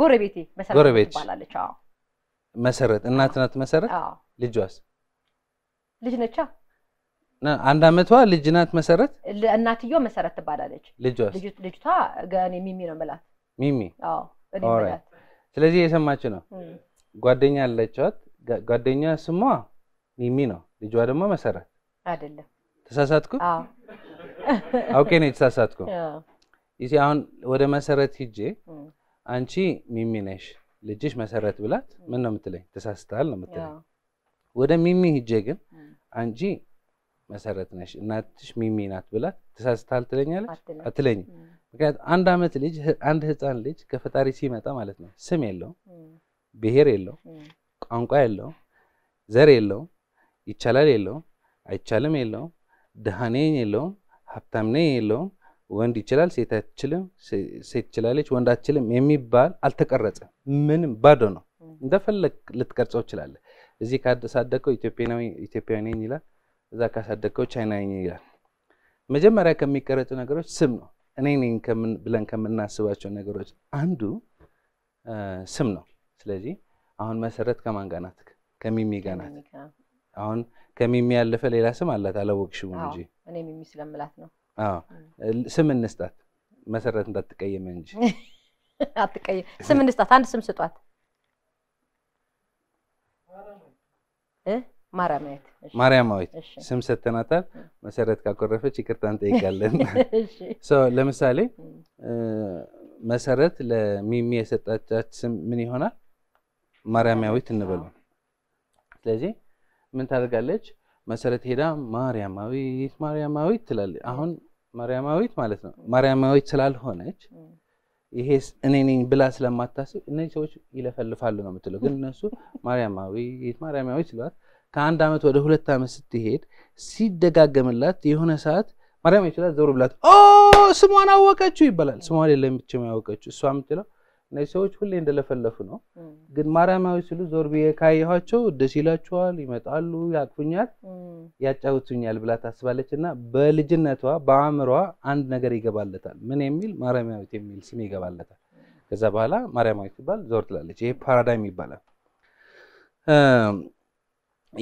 ጎረቤቴ ትባላለች። መሰረት እናት ናት። መሰረት ልጇስ ልጅ ነቻ። አንድ ልጅ ናት። መሰረት እናትየዋ መሰረት ትባላለች። ልጇስ ልጅቷ ገኔ ሚሚ ነው የምላት ሚሚ። ስለዚህ ነው። ጓደኛ አለችዋት። ጓደኛ ስሟ ሚሚ ነው። ልጇ ደግሞ መሰረት አይደለም። ተሳሳትኩ። አውቄ ነው የተሳሳትኩ። ይዚ አሁን ወደ መሰረት ሂጄ አንቺ ሚሚ ነሽ ልጅሽ መሰረት ብላት ምን ነው የምትለኝ? ተሳስተሃል ነው የምትለኝ። ወደ ሚሚ ሂጄ ግን አንቺ መሰረት ነሽ እናትሽ ሚሚ ናት ብላት ተሳስተሃል ትለኛለች? አትለኝም። ምክንያቱም አንድ አመት ልጅ አንድ ህፃን ልጅ ከፈጣሪ ሲመጣ ማለት ነው ስም የለው ብሔር የለው ቋንቋ የለው ዘር የለውም፣ ይቻላል የለው አይቻልም የለውም ድሃ ነኝ የለውም፣ ሀብታም ነኝ የለውም፣ ወንድ ይችላል ሴት ሴት ይችላለች ወንድ የሚባል አልተቀረጸም። ምንም ባዶ ነው። እንደፈለግ ልትቀርጸው ይችላለ። እዚህ ካሳደግከው ኢትዮጵያዊ ነኝ ይላል፣ እዛ ካሳደግከው ቻይና ነኝ ይላል። መጀመሪያ ከሚቀረጹ ነገሮች ስም ነው። እኔ ነኝ ብለን ከምናስባቸው ነገሮች አንዱ ስም ነው። ስለዚህ አሁን መሰረት ከማን ጋር ናት? ከሚሚ ጋር ናት። አሁን ከሚሚ ያለፈ ሌላ ስም አላት አላወቅሽውም እንጂ እኔ ሚሚ ስለምላት ነው። ስም እንስጣት መሰረት እንዳትቀየመ እንጂ አትቀየም። ስም እንስጣት፣ አንድ ስም ስጧት። ማርያማዊት ማርያማዊት ስም ሰተናታል። መሰረት ካኮረፈች ይቅርታ እንጠይቃለን። ለምሳሌ መሰረት ለሚሚ የሰጣቻት ስም ምን ይሆናል? ማርያማዊት እንበለው። ስለዚህ ምን ታደርጋለች? መሰረት ሄዳ ማርያማዊት ማርያማዊት ትላለች። አሁን ማርያማዊት ማለት ነው ማርያማዊት ስላልሆነች ይሄ እኔ ነኝ ብላ ስለማታስብ እነዚህ ሰዎች ይለፈልፋሉ ነው የምትለው። ግን እነሱ ማርያማዊት ማርያማዊት ስሏት ከአንድ ዓመት ወደ ሁለት ዓመት ስትሄድ ሲደጋገምላት የሆነ ሰዓት ማርያም ይችላል ዞር ብላት ስሟን አወቀችው ይባላል። ስሟን የለም ብቻ ያወቀችው እሷ የምትለው እነዚህ ሰዎች ሁሌ እንደለፈለፉ ነው። ግን ማርያማዊ ሲሉ ዞር ብዬ ካየኋቸው ደስ ይላቸዋል፣ ይመጣሉ፣ ያቅፉኛል፣ ያጫውቱኛል ብላ ታስባለች እና በልጅነቷ በአእምሯ አንድ ነገር ይገባለታል። ምን የሚል ማርያማዊት የሚል ስም ይገባለታል። ከዛ በኋላ ማርያማዊት ሲባል ዞር ትላለች። ይሄ ፓራዳይም ይባላል።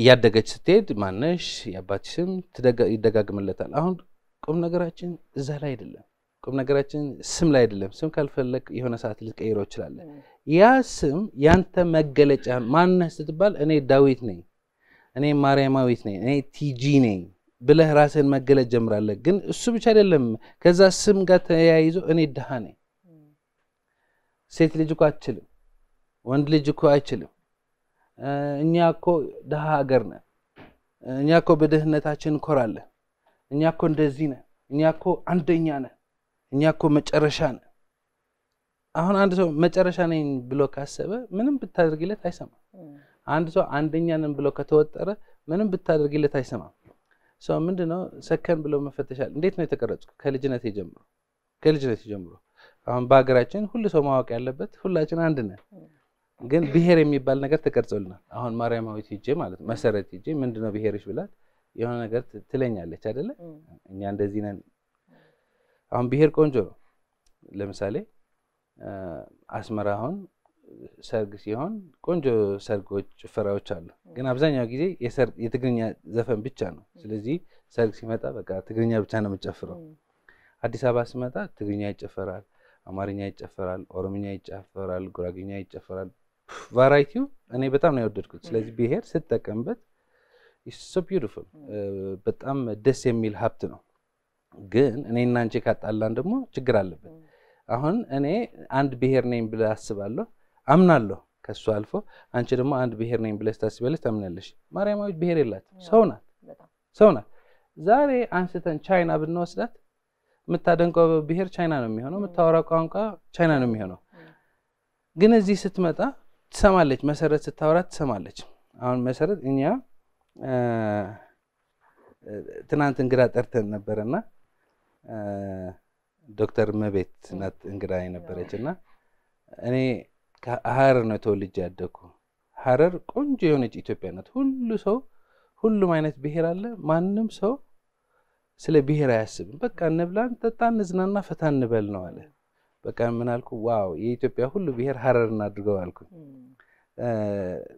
እያደገች ስትሄድ ማነሽ የአባት ስም ይደጋግምለታል። አሁን ቁም ነገራችን እዛ ላይ አይደለም። ቁም ነገራችን ስም ላይ አይደለም። ስም ካልፈለግ የሆነ ሰዓት ልትቀይረው ይችላለን። ያ ስም ያንተ መገለጫ ማነህ ስትባል እኔ ዳዊት ነኝ፣ እኔ ማርያማዊት ነኝ፣ እኔ ቲጂ ነኝ ብለህ ራስህን መገለጥ ጀምራለህ። ግን እሱ ብቻ አይደለም። ከዛ ስም ጋር ተያይዞ እኔ ድሃ ነኝ፣ ሴት ልጅ እኮ አትችልም፣ ወንድ ልጅ እኮ አይችልም፣ እኛ እኮ ድሃ ሀገር ነን፣ እኛ እኮ በድህነታችን እንኮራለን፣ እኛ እኮ እንደዚህ ነን፣ እኛ እኮ አንደኛ ነን እኛ እኮ መጨረሻ ነን። አሁን አንድ ሰው መጨረሻ ነኝ ብሎ ካሰበ ምንም ብታደርግለት አይሰማም። አንድ ሰው አንደኛ ነን ብሎ ከተወጠረ ምንም ብታደርግለት አይሰማም። ሰው ምንድ ነው ሰከን ብሎ መፈተሻል። እንዴት ነው የተቀረጹ ከልጅነት ጀምሮ ከልጅነት ጀምሮ አሁን በሀገራችን ሁሉ ሰው ማወቅ ያለበት ሁላችን አንድ ነን፣ ግን ብሔር የሚባል ነገር ተቀርጾልናል። አሁን ማርያማዊት ሂጄ ማለት መሰረት ሂጄ ምንድነው ብሄርሽ ብላት የሆነ ነገር ትለኛለች አደለ እኛ እንደዚህ ነን አሁን ብሄር ቆንጆ ነው። ለምሳሌ አስመራ አሁን ሰርግ ሲሆን ቆንጆ ሰርጎች፣ ጭፈራዎች አሉ። ግን አብዛኛው ጊዜ የትግርኛ ዘፈን ብቻ ነው። ስለዚህ ሰርግ ሲመጣ በቃ ትግርኛ ብቻ ነው የምጨፍረው። አዲስ አበባ ሲመጣ ትግርኛ ይጨፈራል፣ አማርኛ ይጨፈራል፣ ኦሮምኛ ይጨፈራል፣ ጉራግኛ ይጨፈራል። ቫራይቲው እኔ በጣም ነው የወደድኩት። ስለዚህ ብሄር ስትጠቀምበት ሶ ቢዩቲፉል በጣም ደስ የሚል ሀብት ነው። ግን እኔ አንቺ ካጣላን ደግሞ ችግር አለብን። አሁን እኔ አንድ ብሔር ነኝ ብለ አስባለሁ፣ አምናለሁ ከሱ አልፎ አንቺ ደግሞ አንድ ብሔር ነኝ ብለሽ ታስቢያለሽ፣ ታምናለሽ። ማርያማዊት ብሔር የላት ሰው ናት፣ ሰው ናት። ዛሬ አንስተን ቻይና ብንወስዳት የምታደንቀው ብሔር ቻይና ነው የሚሆነው፣ የምታወራው ቋንቋ ቻይና ነው የሚሆነው። ግን እዚህ ስትመጣ ትሰማለች፣ መሰረት ስታወራ ትሰማለች። አሁን መሰረት እኛ ትናንት እንግዳ ጠርተን ነበረና ዶክተር መቤት ናት እንግዳ የነበረች እና እኔ ሀረር ነው ተወልጄ ያደግኩ። ሀረር ቆንጆ የሆነች ኢትዮጵያ ናት። ሁሉ ሰው ሁሉም አይነት ብሔር አለ። ማንም ሰው ስለ ብሔር አያስብም። በቃ ነብላን እንጠጣ፣ እንዝናና፣ ፈታ እንበል ነው አለ። በቃ ምን አልኩ፣ ዋው የኢትዮጵያ ሁሉ ብሔር ሀረር እናድርገው አልኩ።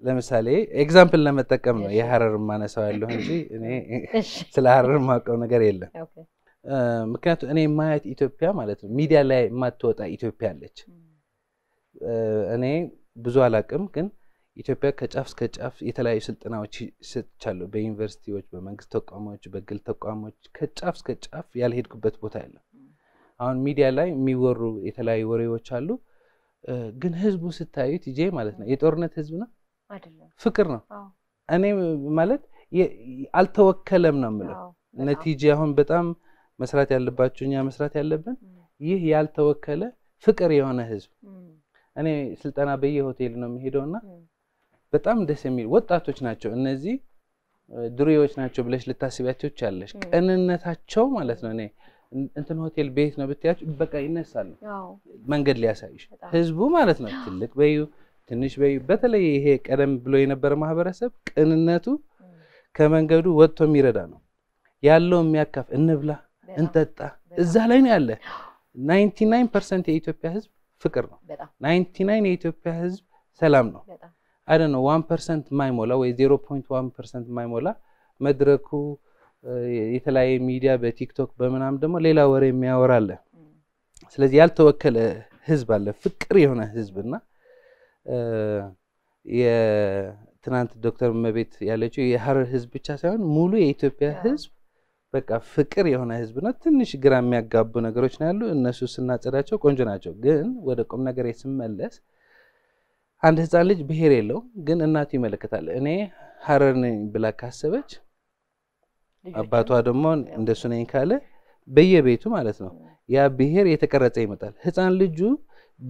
ለምሳሌ ኤግዛምፕል ለመጠቀም ነው የሀረር ማነሳው ያለሁ እንጂ እኔ ስለ ሀረር የማውቀው ነገር የለም። ምክንያቱም እኔ የማያት ኢትዮጵያ ማለት ነው ሚዲያ ላይ የማትወጣ ኢትዮጵያ አለች። እኔ ብዙ አላቅም፣ ግን ኢትዮጵያ ከጫፍ እስከ ጫፍ የተለያዩ ስልጠናዎች ሰጥቻለሁ። በዩኒቨርሲቲዎች፣ በመንግስት ተቋሞች፣ በግል ተቋሞች ከጫፍ እስከ ጫፍ ያልሄድኩበት ቦታ የለም። አሁን ሚዲያ ላይ የሚወሩ የተለያዩ ወሬዎች አሉ፣ ግን ህዝቡ ስታዩት ይጄ ማለት ነው የጦርነት ህዝብ ነው ፍቅር ነው። እኔ ማለት አልተወከለም ነው የምለው። ነቲጄ አሁን በጣም መስራት ያለባችሁ እኛ መስራት ያለብን ይህ ያልተወከለ ፍቅር የሆነ ህዝብ። እኔ ስልጠና በየሆቴል ነው የሚሄደው እና በጣም ደስ የሚል ወጣቶች ናቸው እነዚህ። ድሬዎች ናቸው ብለሽ ልታስቢያቸው ይቻለሽ። ቅንነታቸው ማለት ነው እኔ እንትን ሆቴል ቤት ነው ብትያቸው በቃ ይነሳሉ፣ መንገድ ሊያሳይሽ ህዝቡ ማለት ነው። ትልቅ በዩ ትንሽ በዩ፣ በተለይ ይሄ ቀደም ብሎ የነበረ ማህበረሰብ ቅንነቱ ከመንገዱ ወጥቶ የሚረዳ ነው ያለው የሚያካፍ እንብላ እንጠጣ እዛ ላይ ነው ያለ። 99% የኢትዮጵያ ህዝብ ፍቅር ነው። 99 የኢትዮጵያ ህዝብ ሰላም ነው። አይ ነው 1% ፐርሰንት የማይሞላ ወይ 0.1% ፖይንት የማይሞላ መድረኩ የተለያየ ሚዲያ በቲክቶክ በምናምን ደግሞ ሌላ ወሬ የሚያወራ አለ። ስለዚህ ያልተወከለ ህዝብ አለ፣ ፍቅር የሆነ ህዝብ እና የትናንት ዶክተር መቤት ያለችው የሀረር ህዝብ ብቻ ሳይሆን ሙሉ የኢትዮጵያ ህዝብ በቃ ፍቅር የሆነ ህዝብ ነው። ትንሽ ግራ የሚያጋቡ ነገሮች ነው ያሉ። እነሱ ስናጸዳቸው ቆንጆ ናቸው። ግን ወደ ቁም ነገር ስመለስ አንድ ህፃን ልጅ ብሄር የለው፣ ግን እናቱ ይመለከታል። እኔ ሀረር ነኝ ብላ ካሰበች አባቷ ደግሞ እንደሱ ነኝ ካለ በየቤቱ ማለት ነው ያ ብሄር የተቀረጸ ይመጣል። ህፃን ልጁ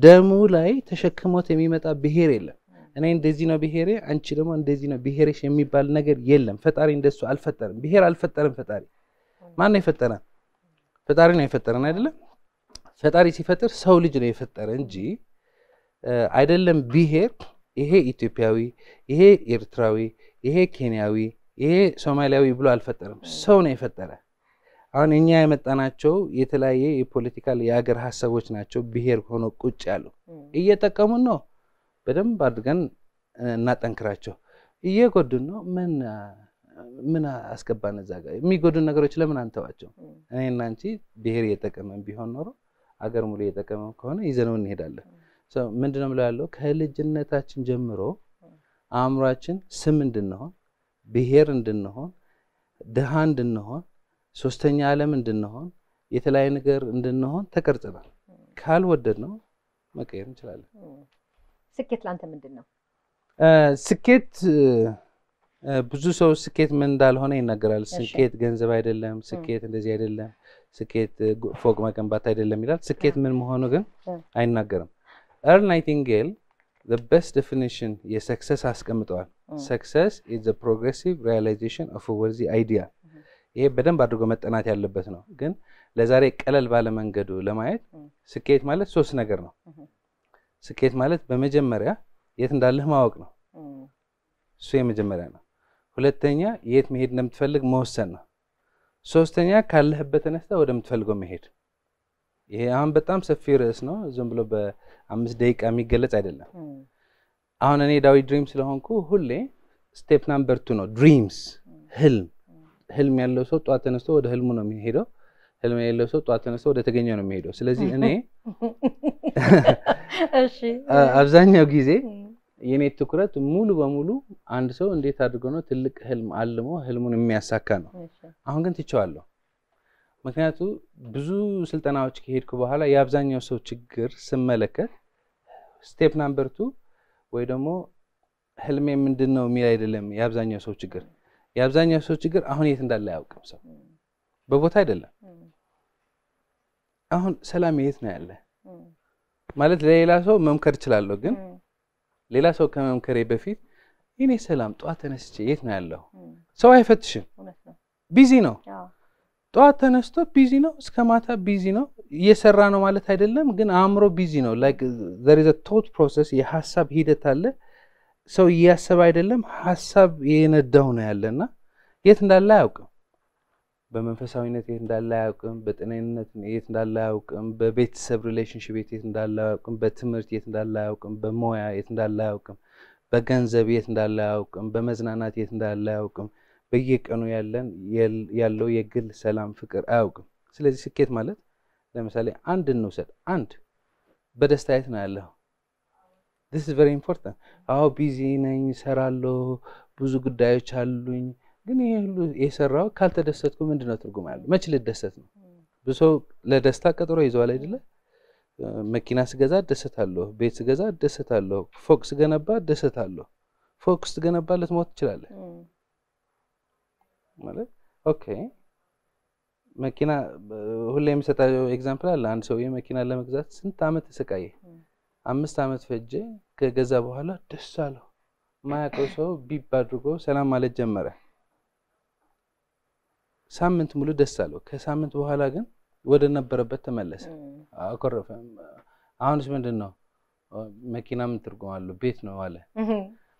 ደሙ ላይ ተሸክሞት የሚመጣ ብሄር የለም። እኔ እንደዚህ ነው ብሄሬ፣ አንቺ ደግሞ እንደዚህ ነው ብሄሬሽ የሚባል ነገር የለም። ፈጣሪ እንደሱ አልፈጠርም። ብሄር አልፈጠርም ፈጣሪ ማን ነው የፈጠረን? ፈጣሪ ነው የፈጠረን አይደለም። ፈጣሪ ሲፈጥር ሰው ልጅ ነው የፈጠረ እንጂ አይደለም ብሄር፣ ይሄ ኢትዮጵያዊ፣ ይሄ ኤርትራዊ፣ ይሄ ኬንያዊ፣ ይሄ ሶማሊያዊ ብሎ አልፈጠረም። ሰው ነው የፈጠረ። አሁን እኛ የመጣናቸው የተለያየ የፖለቲካል የአገር ሀሳቦች ናቸው ብሄር ሆኖ ቁጭ ያሉ እየጠቀሙን ነው። በደንብ አድርገን እናጠንክራቸው። እየጎዱን ነው ምን ምን አስገባን እዛ ጋር? የሚጎዱን ነገሮች ለምን አንተዋቸው? እኔ እና አንቺ ብሔር እየጠቀመን ቢሆን ኖሮ አገር ሙሉ እየጠቀመን ከሆነ ይዘነው እንሄዳለን። ምንድነው ምለው ያለው ከልጅነታችን ጀምሮ አእምሯችን ስም እንድንሆን፣ ብሔር እንድንሆን፣ ድሃ እንድንሆን፣ ሶስተኛ ዓለም እንድንሆን፣ የተለያዩ ነገር እንድንሆን ተቀርጸናል። ካልወደድ ነው መቀየር እንችላለን። ስኬት ለአንተ ምንድን ነው? ስኬት ብዙ ሰው ስኬት ምን እንዳልሆነ ይናገራል። ስኬት ገንዘብ አይደለም፣ ስኬት እንደዚህ አይደለም፣ ስኬት ፎቅ መገንባት አይደለም ይላል። ስኬት ምን መሆኑ ግን አይናገርም። ኤርል ናይቲንጌል በስት ዴፊኒሽን የሰክሰስ አስቀምጠዋል። ሰክሰስ ኢዝ ፕሮግሬሲቭ ሪያላይዜሽን ኦፍ ወርዚ አይዲያ። ይሄ በደንብ አድርጎ መጠናት ያለበት ነው። ግን ለዛሬ ቀለል ባለ መንገዱ ለማየት ስኬት ማለት ሶስት ነገር ነው። ስኬት ማለት በመጀመሪያ የት እንዳለህ ማወቅ ነው። እሱ የመጀመሪያ ነው። ሁለተኛ የት መሄድ እንደምትፈልግ መወሰን ነው። ሶስተኛ ካለህበት ተነስተ ወደምትፈልገው መሄድ። ይሄ አሁን በጣም ሰፊ ርዕስ ነው። ዝም ብሎ በአምስት ደቂቃ የሚገለጽ አይደለም። አሁን እኔ ዳዊ ድሪም ስለሆንኩ ሁሌ ስቴፕ ናምበር ቱ ነው ድሪምስ፣ ህልም። ህልም ያለው ሰው ጠዋት ተነስቶ ወደ ህልሙ ነው የሚሄደው። ህልም የሌለው ሰው ጠዋት ተነስቶ ወደ ተገኘው ነው የሚሄደው። ስለዚህ እኔ አብዛኛው ጊዜ የኔ ትኩረት ሙሉ በሙሉ አንድ ሰው እንዴት አድርጎ ነው ትልቅ ህልም አልሞ ህልሙን የሚያሳካ ነው። አሁን ግን ትቼዋለሁ። ምክንያቱ ብዙ ስልጠናዎች ከሄድኩ በኋላ የአብዛኛው ሰው ችግር ስመለከት ስቴፕ ናምበር ቱ ወይ ደግሞ ህልሜ ምንድን ነው የሚል አይደለም። የአብዛኛው ሰው ችግር የአብዛኛው ሰው ችግር አሁን የት እንዳለ አያውቅም። ሰው በቦታ አይደለም። አሁን ሰላም የት ነው ያለ ማለት ለሌላ ሰው መምከር እችላለሁ ግን ሌላ ሰው ከመምከሬ በፊት እኔ ሰላም ጠዋት ተነስቼ የት ነው ያለው? ሰው አይፈትሽም። ቢዚ ነው። ጠዋት ተነስቶ ቢዚ ነው፣ እስከ ማታ ቢዚ ነው። እየሰራ ነው ማለት አይደለም፣ ግን አእምሮ ቢዚ ነው። ላይክ ዘር ኢዝ አ ቶት ፕሮሰስ፣ የሀሳብ ሂደት አለ። ሰው እያሰበ አይደለም፣ ሀሳብ የነዳው ነው ያለና የት እንዳለ አያውቅም። በመንፈሳዊነት የት እንዳለ አያውቅም። በጤናነት የት እንዳለ አያውቅም። በቤተሰብ ሪሌሽንሽፕ የት እንዳለ አያውቅም። በትምህርት የት እንዳለ አያውቅም። በሞያ የት እንዳለ አያውቅም። በገንዘብ የት እንዳለ አያውቅም። በመዝናናት የት እንዳለ አያውቅም። በየቀኑ ያለን ያለው የግል ሰላም፣ ፍቅር አያውቅም። ስለዚህ ስኬት ማለት ለምሳሌ አንድ እንውሰድ። አንድ በደስታ የት ነው ያለው? ዲስ ኢዝ ኢምፖርታንት። አዎ ቢዚ ነኝ፣ ሰራለሁ፣ ብዙ ጉዳዮች አሉኝ ግን ይሄ ሁሉ የሰራው ካልተደሰትኩ ምንድን ነው ትርጉም ያለው? መች ልደሰት ነው? ብዙ ሰው ለደስታ ቀጠሮ ይዘዋል አይደለ? መኪና ስገዛ እደሰታለሁ፣ ቤት ስገዛ እደሰታለሁ፣ ፎቅ ስገነባ እደሰታለሁ። ፎቅ ስትገነባ ልትሞት ትችላለህ ማለት ኦኬ። መኪና ሁሌ የሚሰጣቸው ኤግዛምፕል አለ። አንድ ሰውዬ መኪና ለመግዛት ስንት ዓመት ተሰቃየ፣ አምስት ዓመት ፈጀ። ከገዛ በኋላ ደስ አለው። ማያውቀው ሰው ቢብ አድርጎ ሰላም ማለት ጀመረ። ሳምንት ሙሉ ደስ አለው። ከሳምንት በኋላ ግን ወደ ነበረበት ተመለሰ፣ አኮረፈ። አሁንስ ምንድን ነው መኪና ምን ትርጉም አለው? ቤት ነው አለ።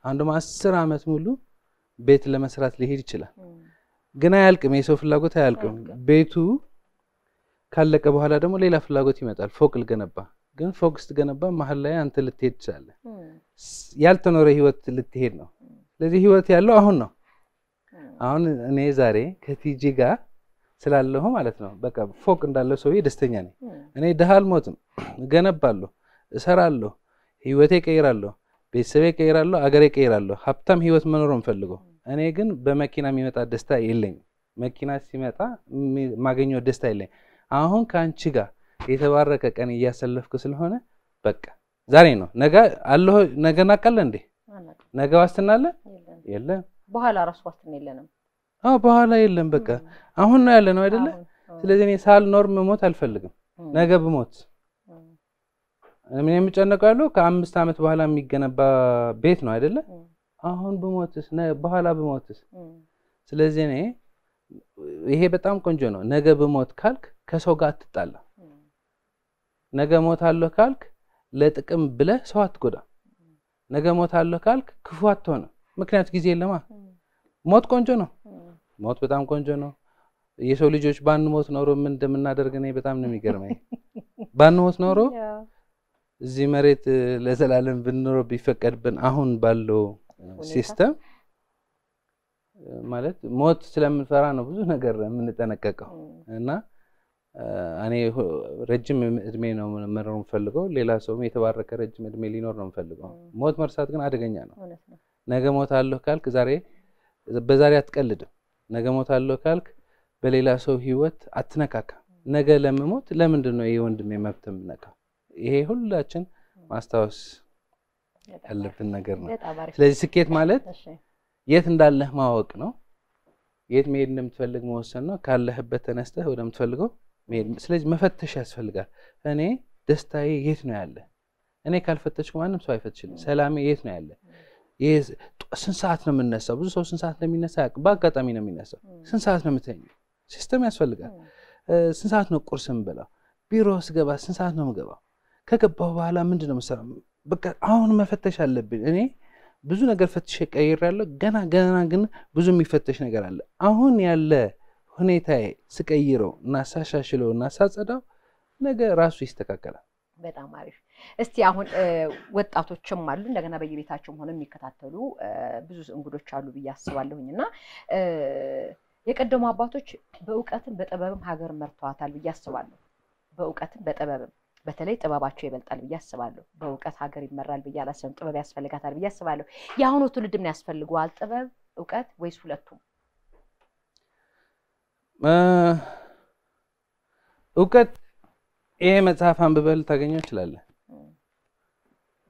አንዱ አስር አመት ሙሉ ቤት ለመስራት ሊሄድ ይችላል፣ ግን አያልቅም። የሰው ፍላጎት አያልቅም። ቤቱ ካለቀ በኋላ ደግሞ ሌላ ፍላጎት ይመጣል። ፎቅ ልገነባ፣ ግን ፎቅ ስትገነባ መሀል ላይ አንተ ልትሄድ ትችላለህ። ያልተኖረ ህይወት ልትሄድ ነው። ስለዚህ ህይወት ያለው አሁን ነው። አሁን እኔ ዛሬ ከቲጂ ጋር ስላለሁ ማለት ነው በቃ ፎቅ እንዳለው ሰውዬ ደስተኛ ነኝ። እኔ ድሃ አልሞትም፣ እገነባለሁ፣ እሰራለሁ፣ ህይወቴ ቀይራለሁ፣ ቤተሰቤ ቀይራለሁ፣ አገሬ ቀይራለሁ። ሀብታም ህይወት መኖር የምፈልገው እኔ ግን በመኪና የሚመጣ ደስታ የለኝ መኪና ሲመጣ ማገኘው ደስታ የለኝ። አሁን ከአንቺ ጋር የተባረከ ቀን እያሰለፍክ ስለሆነ በቃ ዛሬ ነው ነገ አለሁ ነገ እናቃለ እንዴ ነገ ዋስትና አለ የለም። በኋላ ራሱ ዋስትና የለንም። አዎ በኋላ የለም። በቃ አሁን ነው ያለ ነው አይደለ? ስለዚህ እኔ ሳልኖር መሞት አልፈልግም። ነገ ብሞት እኔ የምጨነቀው ያለው ከአምስት ዓመት በኋላ የሚገነባ ቤት ነው አይደለ? አሁን ብሞትስ፣ በኋላ ብሞትስ። ስለዚህ እኔ ይሄ በጣም ቆንጆ ነው። ነገ ብሞት ካልክ ከሰው ጋር አትጣላ። ነገ ሞታለሁ ካልክ ለጥቅም ብለህ ሰው አትጎዳ። ነገ ሞታለሁ ካልክ ክፉ አትሆንም። ምክንያት ጊዜ የለማ። ሞት ቆንጆ ነው። ሞት በጣም ቆንጆ ነው። የሰው ልጆች ሞት ኖሮ ምን እንደምናደርግ እኔ በጣም ነው የሚገርመኝ። ሞት ኖሮ እዚህ መሬት ለዘላለም ብንኖር ቢፈቀድብን አሁን ባለው ሲስተም ማለት ሞት ስለምንፈራ ነው ብዙ ነገር የምንጠነቀቀው እና እኔ ረጅም እድሜ ነው መኖር የምፈልገው። ሌላ ሰውም የተባረከ ረጅም እድሜ ሊኖር ነው የምፈልገው። ሞት መርሳት ግን አደገኛ ነው። ነገ ሞታለሁ ካልክ ዛሬ በዛሬ አትቀልድም። ነገ ሞታለሁ ካልክ በሌላ ሰው ህይወት አትነካካ። ነገ ለመሞት ለምንድን ነው ይህ መብት የምነካው? ይሄ ሁላችን ማስታወስ ያለብን ነገር ነው። ስለዚህ ስኬት ማለት የት እንዳለህ ማወቅ ነው። የት መሄድ እንደምትፈልግ መወሰን ነው። ካለህበት ተነስተህ ወደምትፈልገው መሄድ። ስለዚህ መፈተሽ ያስፈልጋል። እኔ ደስታዬ የት ነው ያለ? እኔ ካልፈተሽኩ ማንም ሰው አይፈትሽልኝ። ሰላሜ የት ነው ያለ? ይሄ ስንት ሰዓት ነው የምነሳው? ብዙ ሰው ስንት ሰዓት እንደሚነሳ ያውቅ። በአጋጣሚ ነው የሚነሳው። ስንት ሰዓት ነው የምተኛው? ሲስተም ያስፈልጋል። ስንት ሰዓት ነው ቁርስ የምበላው? ቢሮ ስገባ ስንት ሰዓት ነው የምገባው? ከገባው በኋላ ምንድን ነው የምሰራው? በቃ አሁን መፈተሽ አለብን እኔ ብዙ ነገር ፈትሽ ቀይሬያለሁ። ገና ገና ግን ብዙ የሚፈተሽ ነገር አለ። አሁን ያለ ሁኔታዬ ስቀይረው እና ሳሻሽለው እና ሳጸዳው ነገ ራሱ ይስተካከላል። በጣም አሪፍ እስቲ አሁን ወጣቶችም አሉ እንደገና በየቤታቸውም ሆነ የሚከታተሉ ብዙ እንግዶች አሉ ብዬ አስባለሁኝ እና የቀደሙ አባቶች በእውቀትም በጥበብም ሀገር መርተዋታል ብዬ አስባለሁ። በእውቀትም በጥበብም በተለይ ጥበባቸው ይበልጣል ብዬ አስባለሁ። በእውቀት ሀገር ይመራል ብዬ አላስብም። ጥበብ ያስፈልጋታል ብዬ አስባለሁ። የአሁኑ ትውልድ ምን ያስፈልገዋል? ጥበብ፣ እውቀት ወይስ ሁለቱም? እውቀት ይሄ መጽሐፍ አንብበል ታገኘው ይችላለን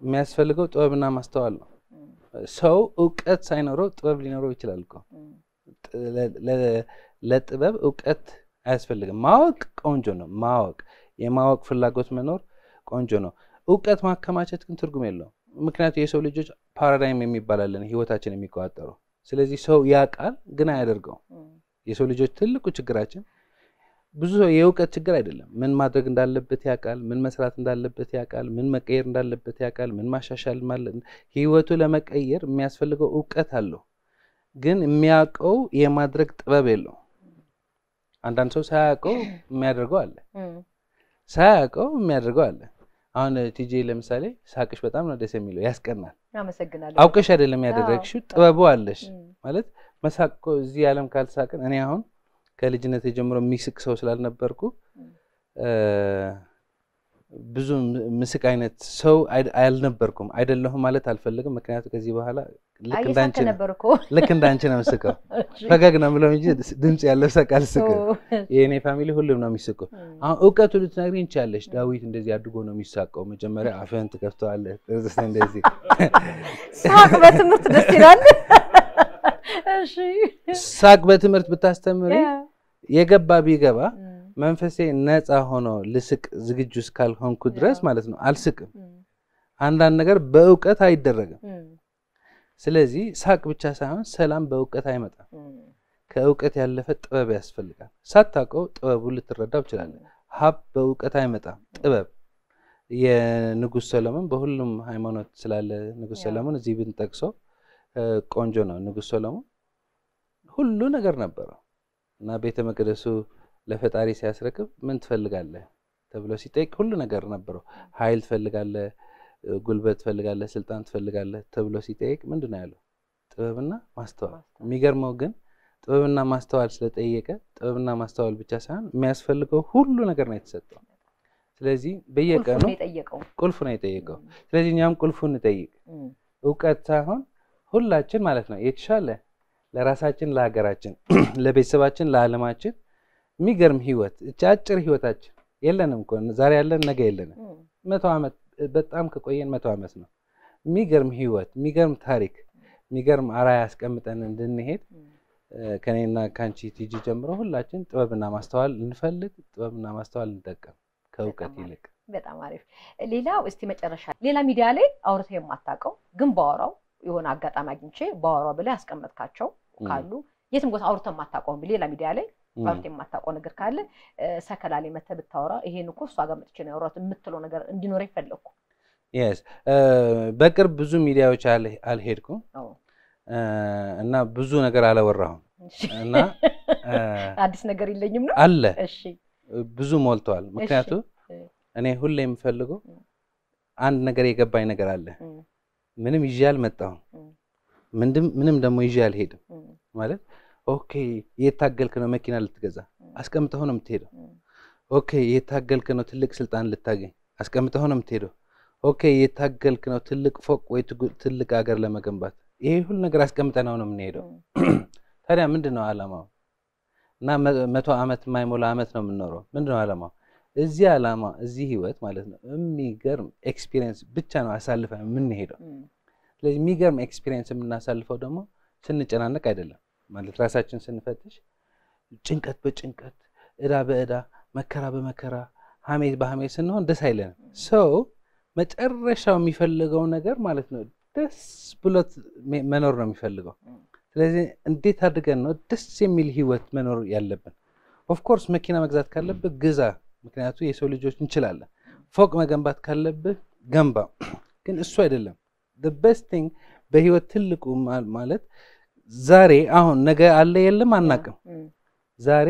የሚያስፈልገው ጥበብና ማስተዋል ነው። ሰው እውቀት ሳይኖረው ጥበብ ሊኖረው ይችላል እኮ። ለጥበብ እውቀት አያስፈልግም። ማወቅ ቆንጆ ነው። ማወቅ የማወቅ ፍላጎት መኖር ቆንጆ ነው። እውቀት ማከማቸት ግን ትርጉም የለውም። ምክንያቱም የሰው ልጆች ፓራዳይም የሚባላለን ህይወታችን የሚቆጣጠሩ ስለዚህ ሰው ያውቃል ግን አያደርገው። የሰው ልጆች ትልቁ ችግራችን ብዙ ሰው የእውቀት ችግር አይደለም። ምን ማድረግ እንዳለበት ያውቃል። ምን መስራት እንዳለበት ያውቃል። ምን መቀየር እንዳለበት ያውቃል። ምን ማሻሻል ማለት ህይወቱ ለመቀየር የሚያስፈልገው እውቀት አለው፣ ግን የሚያውቀው የማድረግ ጥበብ የለው። አንዳንድ ሰው ሳያውቀው የሚያደርገው አለ፣ ሳያውቀው የሚያደርገው አለ። አሁን ቲጄ ለምሳሌ ሳቅሽ በጣም ነው ደስ የሚለው፣ ያስቀናል። አውቀሽ አይደለም ያደረግሽው፣ ጥበቡ አለሽ ማለት መሳቅ እዚህ ዓለም ካልሳቅን እኔ አሁን ከልጅነት የጀምሮ የሚስቅ ሰው ስላልነበርኩ ብዙ ምስቅ አይነት ሰው አልነበርኩም። አይደለሁም ማለት አልፈልግም። ምክንያቱ ከዚህ በኋላ ልክ እንዳንቺ ነው ምስቀው። ፈገግ ነው ምለው እንጂ ድምፅ ያለው ሳቅ አልስቅም። የእኔ ፋሚሊ ሁሉም ነው የሚስቀው። አሁን እውቀቱ ልትነግሪኝ ትችያለሽ። ዳዊት እንደዚህ አድጎ ነው የሚሳቀው። መጀመሪያ አፍህን ትከፍተዋለህ እንደዚህ ሳቅ በትምህርት ደስ ይላል። ሳቅ በትምህርት ብታስተምሪ የገባ ቢገባ መንፈሴ ነፃ ሆኖ ልስቅ ዝግጁ እስካልሆንኩ ድረስ ማለት ነው አልስቅም። አንዳንድ ነገር በእውቀት አይደረግም። ስለዚህ ሳቅ ብቻ ሳይሆን ሰላም በእውቀት አይመጣም። ከእውቀት ያለፈ ጥበብ ያስፈልጋል። ሳታውቀው ጥበቡ ልትረዳው ትችላለህ። ሀብ በእውቀት አይመጣም፣ ጥበብ የንጉስ ሰለሞን በሁሉም ሃይማኖት ስላለ ንጉስ ሰለሞን እዚህ ብንጠቅሰው ቆንጆ ነው። ንጉሥ ሶሎሞን ሁሉ ነገር ነበረው እና ቤተ መቅደሱ ለፈጣሪ ሲያስረክብ ምን ትፈልጋለህ ተብሎ ሲጠይቅ ሁሉ ነገር ነበረው። ኃይል ትፈልጋለህ፣ ጉልበት ትፈልጋለህ፣ ስልጣን ትፈልጋለህ ተብሎ ሲጠይቅ ምንድን ነው ያለው? ጥበብና ማስተዋል። የሚገርመው ግን ጥበብና ማስተዋል ስለጠየቀ ጥበብና ማስተዋል ብቻ ሳይሆን የሚያስፈልገው ሁሉ ነገር ነው የተሰጠው። ስለዚህ በየቀኑ ቁልፉ ነው የጠየቀው። ስለዚህ እኛም ቁልፉ እንጠይቅ፣ እውቀት ሳይሆን ሁላችን ማለት ነው የተሻለ ለራሳችን፣ ለሀገራችን፣ ለቤተሰባችን፣ ለዓለማችን የሚገርም ህይወት እቺ አጭር ህይወታችን የለንም እኮ ዛሬ ያለን ነገ የለንም። መቶ ዓመት በጣም ከቆየን መቶ ዓመት ነው። የሚገርም ህይወት፣ የሚገርም ታሪክ፣ የሚገርም አራያ ያስቀምጠን እንድንሄድ ከኔና ከአንቺ ቲጂ ጀምሮ ሁላችን ጥበብና ማስተዋል እንፈልግ፣ ጥበብና ማስተዋል እንጠቀም ከእውቀት ይልቅ። በጣም አሪፍ። ሌላው እስቲ መጨረሻ ሌላ ሚዲያ ላይ አውርተ የማታውቀው ግን ባወራው የሆነ አጋጣሚ አግኝቼ በአወራው ብላ ያስቀመጥካቸው ካሉ የትም ቦታ አውርተ የማታውቀውን ሌላ ሚዲያ ላይ አውርተ የማታውቀው ነገር ካለ ሰከላ ላይ መተህ ብታወራ ይሄን እኮ እሷ ጋር መጥቼ ነው ያወራሁት የምትለው ነገር እንዲኖረ ይፈለግኩ። የስ በቅርብ ብዙ ሚዲያዎች አልሄድኩም እና ብዙ ነገር አላወራሁም እና አዲስ ነገር የለኝም ነው አለ ብዙ ሞልተዋል። ምክንያቱ እኔ ሁሌ የምፈልገው አንድ ነገር የገባኝ ነገር አለ ምንም ይዤ አልመጣሁም። ምንም ደግሞ ይዤ አልሄድም ማለት ኦኬ፣ እየታገልክ ነው መኪና ልትገዛ አስቀምጠህ ነው የምትሄደው። ኦኬ፣ እየታገልክ ነው ትልቅ ስልጣን ልታገኝ አስቀምጠህ ነው የምትሄደው። ኦኬ፣ እየታገልክ ነው ትልቅ ፎቅ ወይ ትልቅ ሀገር ለመገንባት ይሄ ሁሉ ነገር አስቀምጠነው ነው የምንሄደው። ታዲያ ምንድን ነው እና መቶ ዓመት የማይሞላ ዓመት ነው የምንኖረው። ምንድን ነው እዚህ ዓላማ እዚህ ህይወት ማለት ነው የሚገርም ኤክስፒሪየንስ ብቻ ነው አሳልፈን የምንሄደው። ስለዚህ የሚገርም ኤክስፒሪየንስ የምናሳልፈው ደግሞ ስንጨናነቅ አይደለም። ማለት ራሳችን ስንፈትሽ ጭንቀት በጭንቀት እዳ በእዳ መከራ በመከራ ሀሜት በሀሜት ስንሆን ደስ አይለንም። ሰው መጨረሻው የሚፈልገው ነገር ማለት ነው ደስ ብሎት መኖር ነው የሚፈልገው። ስለዚህ እንዴት አድርገን ነው ደስ የሚል ህይወት መኖር ያለብን? ኦፍኮርስ መኪና መግዛት ካለብህ ግዛ ምክንያቱ የሰው ልጆች እንችላለን። ፎቅ መገንባት ካለብህ ገንባ፣ ግን እሱ አይደለም ቤስት ቲንግ። በህይወት ትልቁ ማለት ዛሬ አሁን ነገ አለ የለም አናቅም። ዛሬ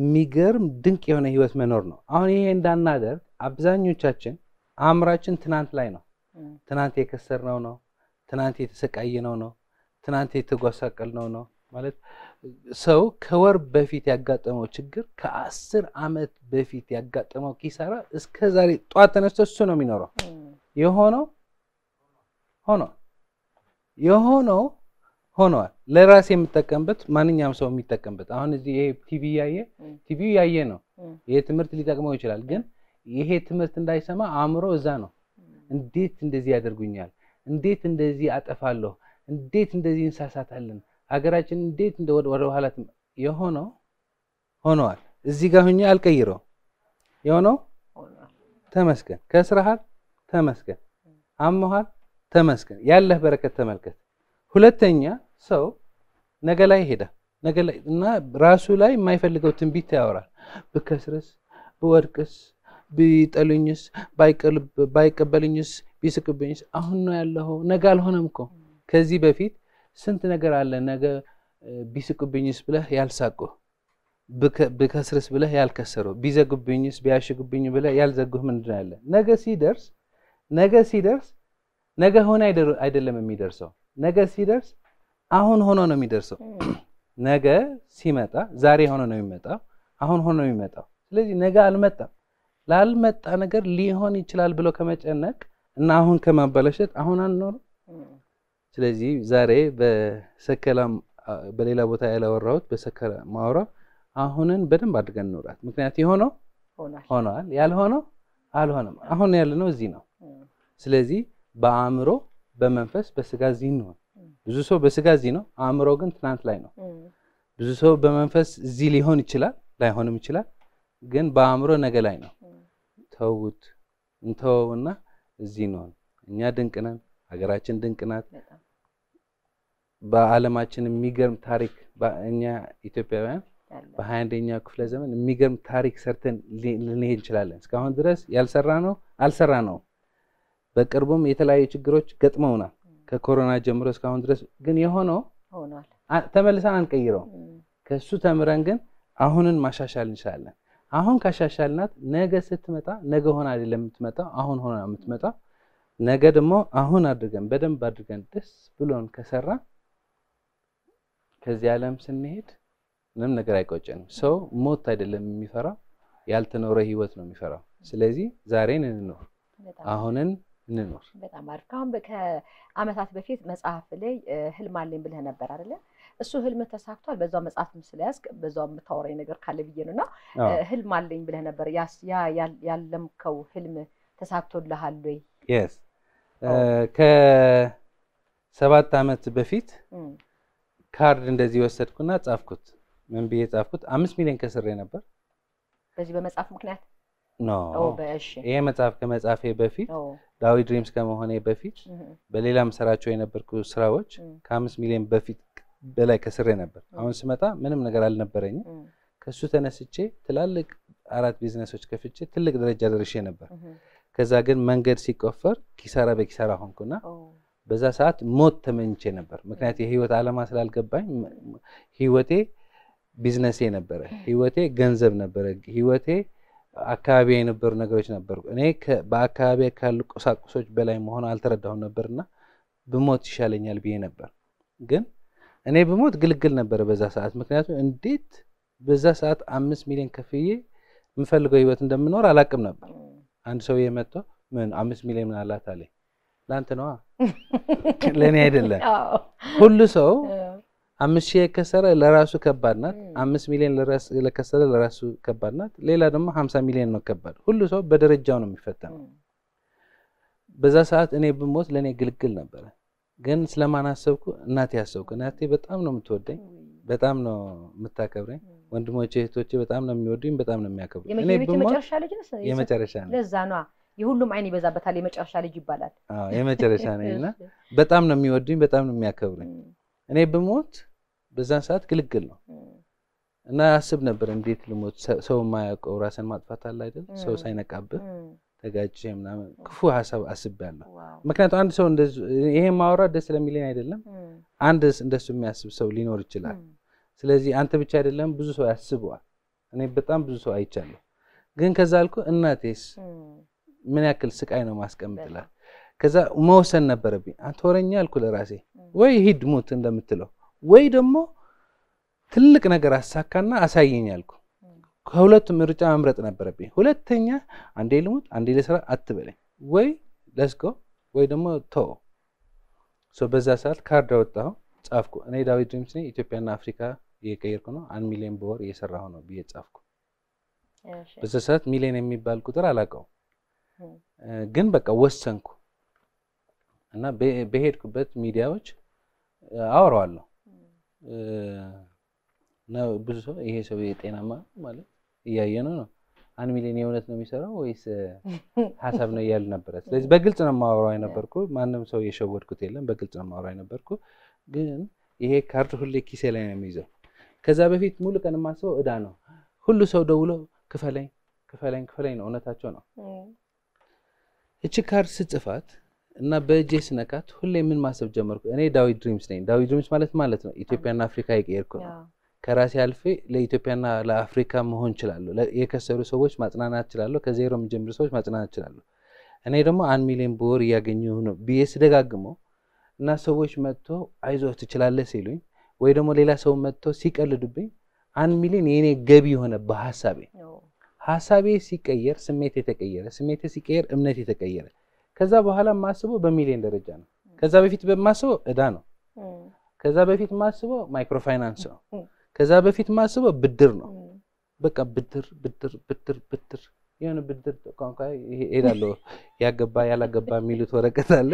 የሚገርም ድንቅ የሆነ ህይወት መኖር ነው። አሁን ይሄ እንዳናደርግ አብዛኞቻችን አእምራችን ትናንት ላይ ነው። ትናንት የከሰር ነው። ትናንት የተሰቃየ ነው። ነው ትናንት ነው ነው ማለት ሰው ከወር በፊት ያጋጠመው ችግር ከአስር ዓመት በፊት ያጋጠመው ኪሳራ እስከ ዛሬ ጠዋት ተነስቶ እሱ ነው የሚኖረው። የሆነው ሆኖ የሆነው ሆኗል። ለራሴ የምጠቀምበት ማንኛውም ሰው የሚጠቀምበት አሁን እዚህ ይሄ ቲቪ ያየ ቲቪ ያየ ነው። ይሄ ትምህርት ሊጠቅመው ይችላል፣ ግን ይሄ ትምህርት እንዳይሰማ አእምሮ እዛ ነው። እንዴት እንደዚህ ያደርጉኛል? እንዴት እንደዚህ አጠፋለሁ? እንዴት እንደዚህ እንሳሳታለን? ሀገራችን እንዴት እንደ ወደ ኋላ የሆነው ሆነዋል። እዚህ ጋር ሁኜ አልቀይረውም። የሆነው ተመስገን። ከስራሃል ተመስገን። አመሃል ተመስገን። ያለህ በረከት ተመልከት። ሁለተኛ ሰው ነገ ላይ ይሄዳል ነገ ላይ እና ራሱ ላይ የማይፈልገው ትንቢት ያወራል። ብከስርስ፣ ብወድቅስ፣ ቢጠሉኝስ፣ ባይቀበልኝስ፣ ቢስቅብኝስ አሁን ነው ያለው ነገ አልሆነም እኮ ከዚህ በፊት ስንት ነገር አለ። ነገ ቢስቁብኝስ ብለህ ያልሳቁ፣ ብከስርስ ብለህ ያልከሰሩ፣ ቢዘጉብኝስ ቢያሽጉብኝ ብለህ ያልዘጉህ ምንድን ያለ ነገ ሲደርስ ነገ ሲደርስ ነገ ሆነ አይደለም የሚደርሰው። ነገ ሲደርስ አሁን ሆኖ ነው የሚደርሰው። ነገ ሲመጣ ዛሬ ሆኖ ነው የሚመጣው። አሁን ሆኖ ነው የሚመጣው። ስለዚህ ነገ አልመጣም። ላልመጣ ነገር ሊሆን ይችላል ብሎ ከመጨነቅ እና አሁን ከማበላሸት አሁን አንኖርም። ስለዚህ ዛሬ በሰከላ በሌላ ቦታ ያላወራሁት በሰከላ ማውራ አሁንን በደንብ አድርገን እንውራት። ምክንያት የሆነው ሆኗል፣ ያልሆነው አልሆነም። አሁን ያለነው እዚህ ነው። ስለዚህ በአእምሮ በመንፈስ በስጋ እዚህ እንሆን። ብዙ ሰው በስጋ እዚህ ነው፣ አእምሮ ግን ትናንት ላይ ነው። ብዙ ሰው በመንፈስ እዚህ ሊሆን ይችላል፣ ላይሆንም ይችላል። ግን በአእምሮ ነገ ላይ ነው። ተውት፣ እንተወውና እዚህ እንሆን። እኛ ድንቅ ነን፣ ሀገራችን ድንቅ ናት። በዓለማችን የሚገርም ታሪክ እኛ ኢትዮጵያውያን በሀያ አንደኛው ክፍለ ዘመን የሚገርም ታሪክ ሰርተን ልንሄድ እንችላለን። እስካሁን ድረስ ያልሰራ ነው አልሰራ ነው። በቅርቡም የተለያዩ ችግሮች ገጥመውናል ከኮሮና ጀምሮ እስካሁን ድረስ ግን የሆነው ተመልሰን አንቀይረው። ከሱ ተምረን ግን አሁንን ማሻሻል እንችላለን። አሁን ካሻሻልናት ነገ ስትመጣ ነገ ሆና አይደለም የምትመጣው፣ አሁን ሆና የምትመጣው። ነገ ደግሞ አሁን አድርገን በደንብ አድርገን ደስ ብሎን ከሰራ ከዚህ ዓለም ስንሄድ ምንም ነገር አይቆጨንም። ሰው ሞት አይደለም የሚፈራው ያልተኖረ ህይወት ነው የሚፈራው። ስለዚህ ዛሬን እንኖር፣ አሁንን እንኖር። በጣም አሪፍ። ከአሁን ከአመታት በፊት መጽሐፍ ላይ ህልም አለኝ ብለህ ነበር አይደለ? እሱ ህልም ተሳክቷል። በዛው መጽሐፍ ስለያዝክ በዛው የምታወራኝ ነገር ካለ ብዬ ነው። እና ህልም አለኝ ብለህ ነበር። ያለምከው ህልም ተሳክቶልሃል ወይ? ከሰባት ዓመት በፊት ካርድ እንደዚህ ወሰድኩና ጻፍኩት። ምን ብዬ ጻፍኩት? አምስት ሚሊዮን ከስሬ ነበር በዚህ በመጽሐፍ ምክንያት ኖ ይሄ መጽሐፍ ከመጻፌ በፊት ዳዊ ድሪምስ ከመሆኔ በፊት በሌላም ሰራቸው የነበርኩ ስራዎች ከአምስት ሚሊዮን በፊት በላይ ከስሬ ነበር። አሁን ስመጣ ምንም ነገር አልነበረኝም። ከሱ ተነስቼ ትላልቅ አራት ቢዝነሶች ከፍቼ ትልቅ ደረጃ ደርሼ ነበር። ከዛ ግን መንገድ ሲቆፈር ኪሳራ በኪሳራ ሆንኩና በዛ ሰዓት ሞት ተመኝቼ ነበር። ምክንያት የህይወት ዓላማ ስላልገባኝ ህይወቴ ቢዝነሴ ነበረ፣ ህይወቴ ገንዘብ ነበረ፣ ህይወቴ አካባቢ የነበሩ ነገሮች ነበሩ። እኔ በአካባቢ ካሉ ቁሳቁሶች በላይ መሆን አልተረዳሁም ነበርና ብሞት ይሻለኛል ብዬ ነበር። ግን እኔ ብሞት ግልግል ነበረ በዛ ሰዓት። ምክንያቱም እንዴት በዛ ሰዓት አምስት ሚሊዮን ከፍዬ የምፈልገው ህይወት እንደምኖር አላቅም ነበር። አንድ ሰውዬ መጥቶ ምን አምስት ሚሊዮን ምን አላት አለኝ ለአንተ ነዋ፣ ለእኔ አይደለም። ሁሉ ሰው አምስት ሺህ የከሰረ ለራሱ ከባድ ናት። አምስት ሚሊዮን ለከሰረ ለራሱ ከባድ ናት። ሌላ ደግሞ ሀምሳ ሚሊዮን ነው ከባድ። ሁሉ ሰው በደረጃው ነው የሚፈተነው። በዛ ሰዓት እኔ ብሞት ለእኔ ግልግል ነበረ። ግን ስለማን አሰብኩ? እናቴ አሰብኩ። እናቴ በጣም ነው የምትወደኝ፣ በጣም ነው የምታከብረኝ። ወንድሞቼ እህቶቼ በጣም ነው የሚወዱኝ፣ በጣም ነው የሚያከብሩኝ። የመጨረሻ ነው የሁሉም አይን ይበዛበታል። የመጨረሻ ልጅ ይባላል። የመጨረሻ ነኝ እና በጣም ነው የሚወዱኝ፣ በጣም ነው የሚያከብሩኝ። እኔ ብሞት በዛን ሰዓት ግልግል ነው እና አስብ ነበር እንዴት ልሞት ሰው የማያውቀው ራስን ማጥፋት አለ አይደል? ሰው ሳይነቃብህ ተጋጭ ምናምን ክፉ ሀሳብ አስቤያለሁ። ምክንያቱም አንድ ሰው ይሄ ማውራት ደስ ስለሚለኝ አይደለም። አንድ እንደሱ የሚያስብ ሰው ሊኖር ይችላል። ስለዚህ አንተ ብቻ አይደለም ብዙ ሰው ያስበዋል። እኔ በጣም ብዙ ሰው አይቻለሁ። ግን ከዛ አልኩ እናቴስ ምን ያክል ስቃይ ነው ማስቀምጥላ። ከዛ መወሰን ነበረብኝ። አንተ ወረኛ አልኩ ለራሴ፣ ወይ ሂድ ሙት እንደምትለው ወይ ደግሞ ትልቅ ነገር አሳካና አሳየኝ አልኩ። ከሁለቱ ምርጫ መምረጥ ነበረብኝ። ሁለተኛ አንዴ ልሙት አንዴ ልስራ አትበለኝ፣ ወይ ለስጎ ወይ ደግሞ ተወ። በዛ ሰዓት ካርድ አወጣሁ፣ ጻፍኩ። እኔ ዳዊት ድሪምስ ነኝ፣ ኢትዮጵያና አፍሪካ እየቀየርኩ ነው፣ አንድ ሚሊዮን በወር እየሰራሁ ነው ብዬ ጻፍኩ። በዛ ሰዓት ሚሊዮን የሚባል ቁጥር አላውቀውም። ግን በቃ ወሰንኩ እና በሄድኩበት ሚዲያዎች አወራዋለሁ እና ብዙ ሰው ይሄ ሰው የጤናማ ማለት እያየ ነው ነው አንድ ሚሊዮን የእውነት ነው የሚሰራው ወይስ ሀሳብ ነው እያል ነበረ። ስለዚህ በግልጽ ነው የማወራው የነበርኩ። ማንም ሰው የሸወድኩት የለም። በግልጽ ነው የማወራው የነበርኩ። ግን ይሄ ካርድ ሁሌ ኪሴ ላይ ነው የሚይዘው። ከዛ በፊት ሙሉ ቀን የማስበው እዳ ነው። ሁሉ ሰው ደውሎ ክፈለኝ፣ ክፈለኝ፣ ክፈለኝ ነው። እውነታቸው ነው። እቺ ካርድ ስጽፋት እና በእጄ ስነካት ሁሌ ምን ማሰብ ጀመርኩ? እኔ ዳዊት ድሪምስ ነኝ። ዳዊት ድሪምስ ማለት ማለት ነው ኢትዮጵያና አፍሪካ የቀየርኩ ነው። ከራሴ አልፌ ለኢትዮጵያና ለአፍሪካ መሆን እችላለሁ። የከሰሩ ሰዎች ማጽናናት እችላለሁ። ከዜሮ የሚጀምሩ ሰዎች ማጽናናት እችላለሁ። እኔ ደግሞ አንድ ሚሊዮን ብር እያገኘሁ ነው ብዬ ስደጋግመው እና ሰዎች መጥቶ አይዞህ ትችላለህ ሲሉኝ ወይ ደግሞ ሌላ ሰው መጥቶ ሲቀልዱብኝ አንድ ሚሊዮን የእኔ ገቢ የሆነ በሀሳቤ ሀሳቤ ሲቀየር ስሜት የተቀየረ፣ ስሜት ሲቀየር እምነት የተቀየረ፣ ከዛ በኋላ ማስበው በሚሊዮን ደረጃ ነው። ከዛ በፊት በማስበው እዳ ነው። ከዛ በፊት ማስበው ማይክሮፋይናንስ ነው። ከዛ በፊት ማስበው ብድር ነው። በቃ ብድር ብድር ብድር ብድር የሆነ ብድር ቋንቋ ሄዳለሁ። ያገባ ያላገባ የሚሉት ወረቀት አለ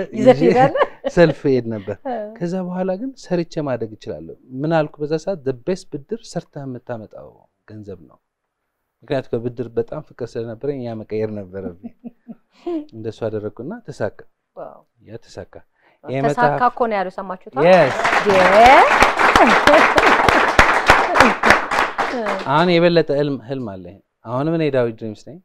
ሰልፍ ሄድ ነበር። ከዛ በኋላ ግን ሰርቼ ማደግ እችላለሁ። ምን አልኩ በዛ ሰዓት ቤስት ብድር ሰርተህ የምታመጣው ገንዘብ ነው። ምክንያቱ ከብድር በጣም ፍቅር ስለነበረ ያ መቀየር ነበረብኝ። እንደሱ አደረግኩና ተሳካ። ያ ተሳካ ተሳካ እኮ ነው ያለው። ሰማችሁት? አሁን የበለጠ ህልም አለ። አሁንም እኔ ዳዊት ድሪምስ ነኝ።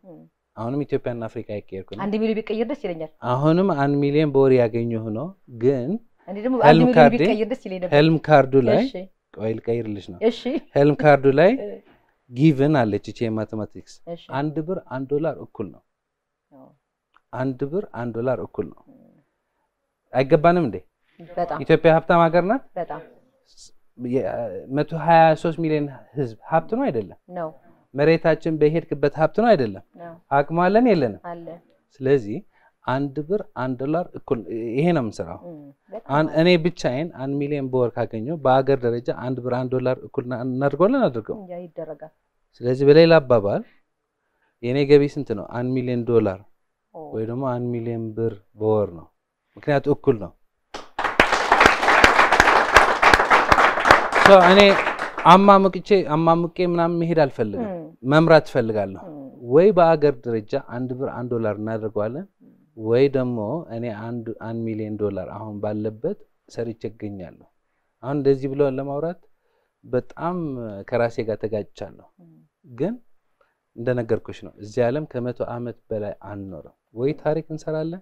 አሁንም ኢትዮጵያና አፍሪካ ይቀየርኩ። አንድ ሚሊዮን ቢቀይር ደስ ይለኛል። አሁንም አንድ ሚሊዮን በወር ያገኘሁ ሆኖ ግን ህልም ካርዱ ላይ ቆይ ልቀይርልሽ ነው። ህልም ካርዱ ላይ ጊቭን አለች ይቺ የማቴማቲክስ አንድ ብር አንድ ዶላር እኩል ነው። አንድ ብር አንድ ዶላር እኩል ነው። አይገባንም እንዴ? ኢትዮጵያ ሀብታም ሀገር ናት። መቶ ሀያ ሶስት ሚሊዮን ህዝብ ሀብት ነው አይደለም? መሬታችን በሄድክበት ሀብት ነው አይደለም? አቅሟለን የለንም? ስለዚህ አንድ ብር አንድ ዶላር እኩል ይሄ ነው የምሰራው። እኔ ብቻዬን አንድ ሚሊዮን በወር ካገኘው በሀገር ደረጃ አንድ ብር አንድ ዶላር እኩል እናድርገዋለን አድርገው ይደረጋል። ስለዚህ በሌላ አባባል የእኔ ገቢ ስንት ነው? አንድ ሚሊዮን ዶላር ወይ ደግሞ አንድ ሚሊዮን ብር በወር ነው። ምክንያቱ እኩል ነው። እኔ አማምቅቼ አማምቄ ምናምን መሄድ አልፈልግም። መምራት እፈልጋለሁ። ወይ በአገር ደረጃ አንድ ብር አንድ ዶላር እናደርገዋለን ወይ ደግሞ እኔ አንድ አንድ ሚሊዮን ዶላር አሁን ባለበት ሰርቼ እገኛለሁ። አሁን እንደዚህ ብለው ለማውራት በጣም ከራሴ ጋር ተጋጭቻለሁ። ግን እንደነገርኩሽ ነው እዚህ ዓለም ከመቶ ዓመት በላይ አንኖርም። ወይ ታሪክ እንሰራለን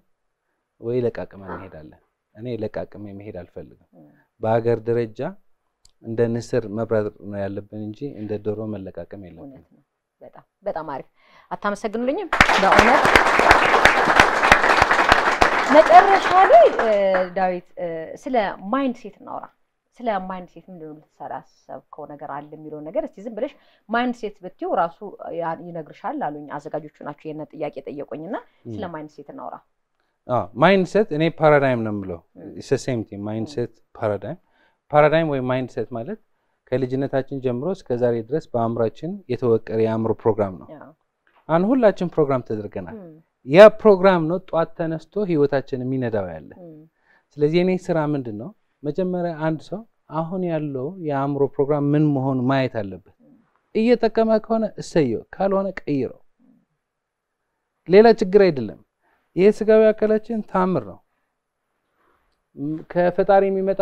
ወይ ለቃቅመ እንሄዳለን። እኔ ለቃቅሜ መሄድ አልፈልግም። በሀገር ደረጃ እንደ ንስር መብራት ነው ያለብን እንጂ እንደ ዶሮ መለቃቀም የለብን። በጣም በጣም አሪፍ። አታመሰግኑልኝም በእውነት መጨረሻ ላይ ዳዊት ስለ ማይንድ ሴት እናውራ። ስለ ማይንድ ሴት ምንድን ነው የምትሰላሰብከው ነገር አለ የሚለውን ነገር እስቲ ዝም ብለሽ ማይንድ ሴት ብትይው ራሱ ይነግርሻል አሉኝ አዘጋጆቹ ናቸው ይህን ጥያቄ ጠየቁኝ እና ስለ ማይንድ ሴት እናውራ። ማይንድ ሴት እኔ ፓራዳይም ነው የምለው ሴም ቲም ማይንድ ሴት ፓራዳይም ፓራዳይም ወይም ማይንድ ሴት ማለት ከልጅነታችን ጀምሮ እስከ ዛሬ ድረስ በአእምሯችን የተወቀረ የአእምሮ ፕሮግራም ነው። አሁን ሁላችን ፕሮግራም ተደርገናል። ያ ፕሮግራም ነው ጧት ተነስቶ ህይወታችን የሚነዳው ያለ። ስለዚህ እኔ ስራ ምንድን ነው? መጀመሪያ አንድ ሰው አሁን ያለው የአእምሮ ፕሮግራም ምን መሆኑ ማየት አለበት። እየጠቀመ ከሆነ እሰየው፣ ካልሆነ ቀይረው። ሌላ ችግር አይደለም። ይሄ ስጋዊ አካላችን ታምር ነው። ከፈጣሪ የሚመጣ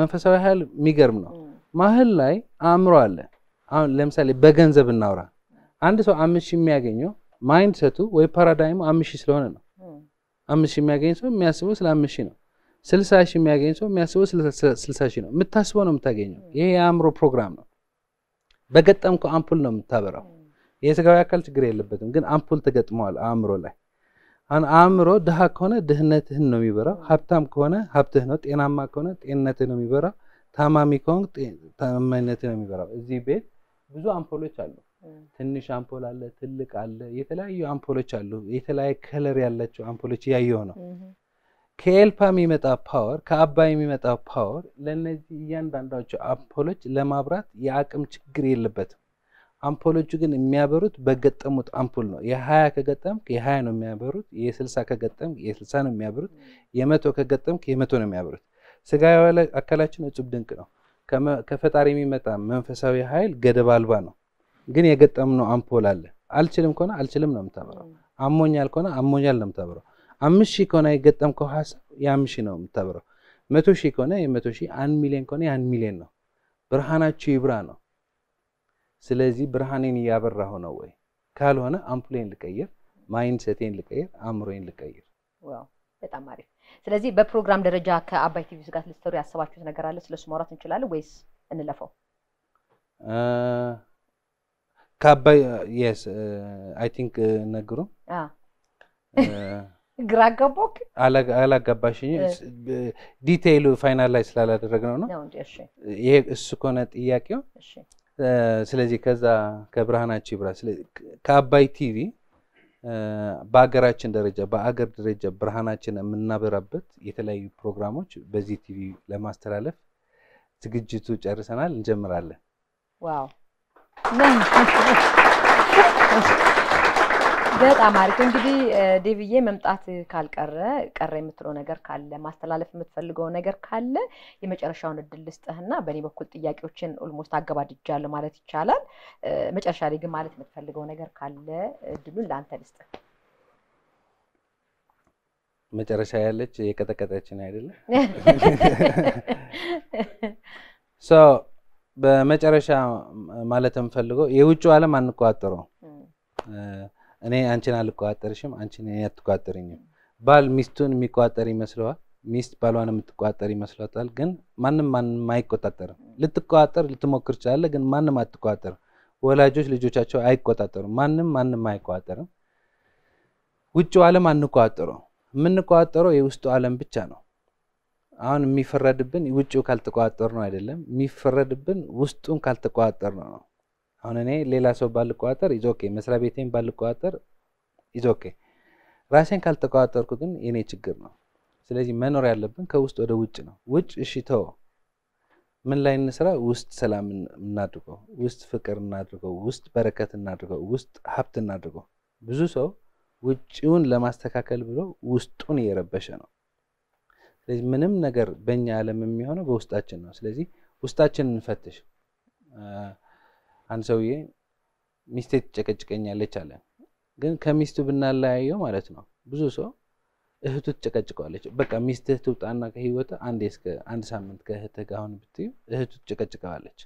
መንፈሳዊ ኃይል የሚገርም ነው። መሀል ላይ አእምሮ አለ። አሁን ለምሳሌ በገንዘብ እናውራ። አንድ ሰው አምስት ሺህ የሚያገኘው ማይንድሰቱ ወይ ፓራዳይሙ አምስት ሺህ ስለሆነ ነው። አምስት ሺህ የሚያገኝ ሰው የሚያስበው ስለ አምስት ሺህ ነው። ስልሳ ሺህ የሚያገኝ ሰው የሚያስበው ስልሳ ሺህ ነው። የምታስበው ነው የምታገኘው። ይሄ የአእምሮ ፕሮግራም ነው። በገጠምኩ አምፑል ነው የምታበራው። የስጋዊ አካል ችግር የለበትም፣ ግን አምፑል ተገጥመዋል አእምሮ ላይ። አእምሮ ድሃ ከሆነ ድህነትህን ነው የሚበራው። ሀብታም ከሆነ ሀብትህ ነው። ጤናማ ከሆነ ጤንነትህ ነው የሚበራው። ታማሚ ከሆነ ታማኝነትህ ነው የሚበራው። እዚህ ቤት ብዙ አምፖሎች አሉ። ትንሽ አምፖል አለ፣ ትልቅ አለ፣ የተለያዩ አምፖሎች አሉ። የተለያየ ከለር ያላቸው አምፖሎች እያየሁ ነው። ከኤልፓ የሚመጣ ፓወር ከአባይ የሚመጣ ፓወር ለእነዚህ እያንዳንዳቸው አምፖሎች ለማብራት የአቅም ችግር የለበትም። አምፖሎቹ ግን የሚያበሩት በገጠሙት አምፖል ነው። የሀያ ከገጠምክ የሀያ ነው የሚያበሩት። የስልሳ ከገጠምክ የስልሳ ነው የሚያበሩት። የመቶ ከገጠምክ የመቶ ነው የሚያበሩት። ስጋ አካላችን እጹብ ድንቅ ነው። ከፈጣሪ የሚመጣ መንፈሳዊ ኃይል ገደብ አልባ ነው። ግን የገጠምነው አምፖል አለ። አልችልም ከሆነ አልችልም ነው የምታበራው። አሞኛል ከሆነ አሞኛል ነው የምታበራው። አምስት ሺህ ከሆነ የገጠምከው ሀሳብ የአምስት ሺህ ነው የምታበራው። መቶ ሺህ ከሆነ የመቶ ሺህ፣ አንድ ሚሊዮን ከሆነ የአንድ ሚሊዮን ነው። ብርሃናችሁ ይብራ ነው። ስለዚህ ብርሃኔን እያበራሁ ነው ወይ? ካልሆነ አምፑሌን ልቀይር፣ ማይንድሴቴን ልቀይር፣ አእምሮዬን ልቀይር። በጣም አሪፍ። ስለዚህ በፕሮግራም ደረጃ ከአባይ ቲቪ ጋር ልትሰሩ ያሰባችሁት ነገር አለ? ስለሱ ማውራት እንችላለን ወይስ እንለፈው? ከአባይ የስ አይ ቲንክ ግራ ገባክ። አላጋባሽኝ ዲቴይሉ ፋይናል ላይ ስላላደረግነው ነው። ይሄ እሱ ከሆነ ጥያቄው። ስለዚህ ከዛ ከብርሃናችሁ ይብራ ከአባይ ቲቪ በሀገራችን ደረጃ በአገር ደረጃ ብርሃናችን የምናበራበት የተለያዩ ፕሮግራሞች በዚህ ቲቪ ለማስተላለፍ ዝግጅቱ ጨርሰናል፣ እንጀምራለን። ዋው በጣም አሪፍ። እንግዲህ ዴቪዬ መምጣት ካልቀረ ቀረ የምትለው ነገር ካለ ማስተላለፍ የምትፈልገው ነገር ካለ የመጨረሻውን እድል ልስጥህና በእኔ በኩል ጥያቄዎችን ኦልሞስት አገባድጃለሁ ማለት ይቻላል። መጨረሻ ላይ ግን ማለት የምትፈልገው ነገር ካለ እድሉን ለአንተ ልስጥህ። መጨረሻ ያለች የቀጠቀጠችን አይደለም በመጨረሻ ማለት የምፈልገው የውጭው ዓለም አንቆጣጠረው። እኔ አንቺን አልቆጣጠርሽም፣ አንቺን እኔ አትቆጣጠርኝም። ባል ሚስቱን የሚቆጣጠር ይመስለዋል፣ ሚስት ባሏን የምትቆጣጠር ይመስለታል። ግን ማንም ማንም አይቆጣጠርም። ልትቆጣጠር ልትሞክር ትችላለ፣ ግን ማንም አትቆጣጠርም። ወላጆች ልጆቻቸው አይቆጣጠሩም። ማንም ማንም አይቆጣጠርም። ውጭው ዓለም አንቆጣጠረው። የምንቆጣጠረው የውስጡ ዓለም ብቻ ነው። አሁን የሚፈረድብን ውጭው ካልተቆጣጠር ነው አይደለም፣ የሚፈረድብን ውስጡን ካልተቆጣጠር ነው። አሁን እኔ ሌላ ሰው ባልቆጣጠር ኢዞኬ፣ መስሪያ ቤቴን ባልቆጣጠር ኢዞኬ፣ ራሴን ካልተቆጣጠርኩ ግን የኔ ችግር ነው። ስለዚህ መኖር ያለብን ከውስጥ ወደ ውጭ ነው። ውጭ እሽቶ ምን ላይ እንስራ? ውስጥ ሰላም እናድርገው፣ ውስጥ ፍቅር እናድርገው፣ ውስጥ በረከት እናድርገው፣ ውስጥ ሀብት እናድርገው። ብዙ ሰው ውጭውን ለማስተካከል ብሎ ውስጡን እየረበሸ ነው። ስለዚህ ምንም ነገር በእኛ ዓለም የሚሆነው በውስጣችን ነው። ስለዚህ ውስጣችን እንፈትሽ። አንድ ሰውዬ ሚስቴ ትጨቀጭቀኛለች አለ። ግን ከሚስቱ ብናለያየው ማለት ነው ብዙ ሰው እህቱ ትጨቀጭቀዋለች። በቃ ሚስትህ ትውጣና ከህይወት አንድ እስከ አንድ ሳምንት ከእህትህ ጋር አሁን ብትዩ እህቱ ትጨቀጭቀዋለች።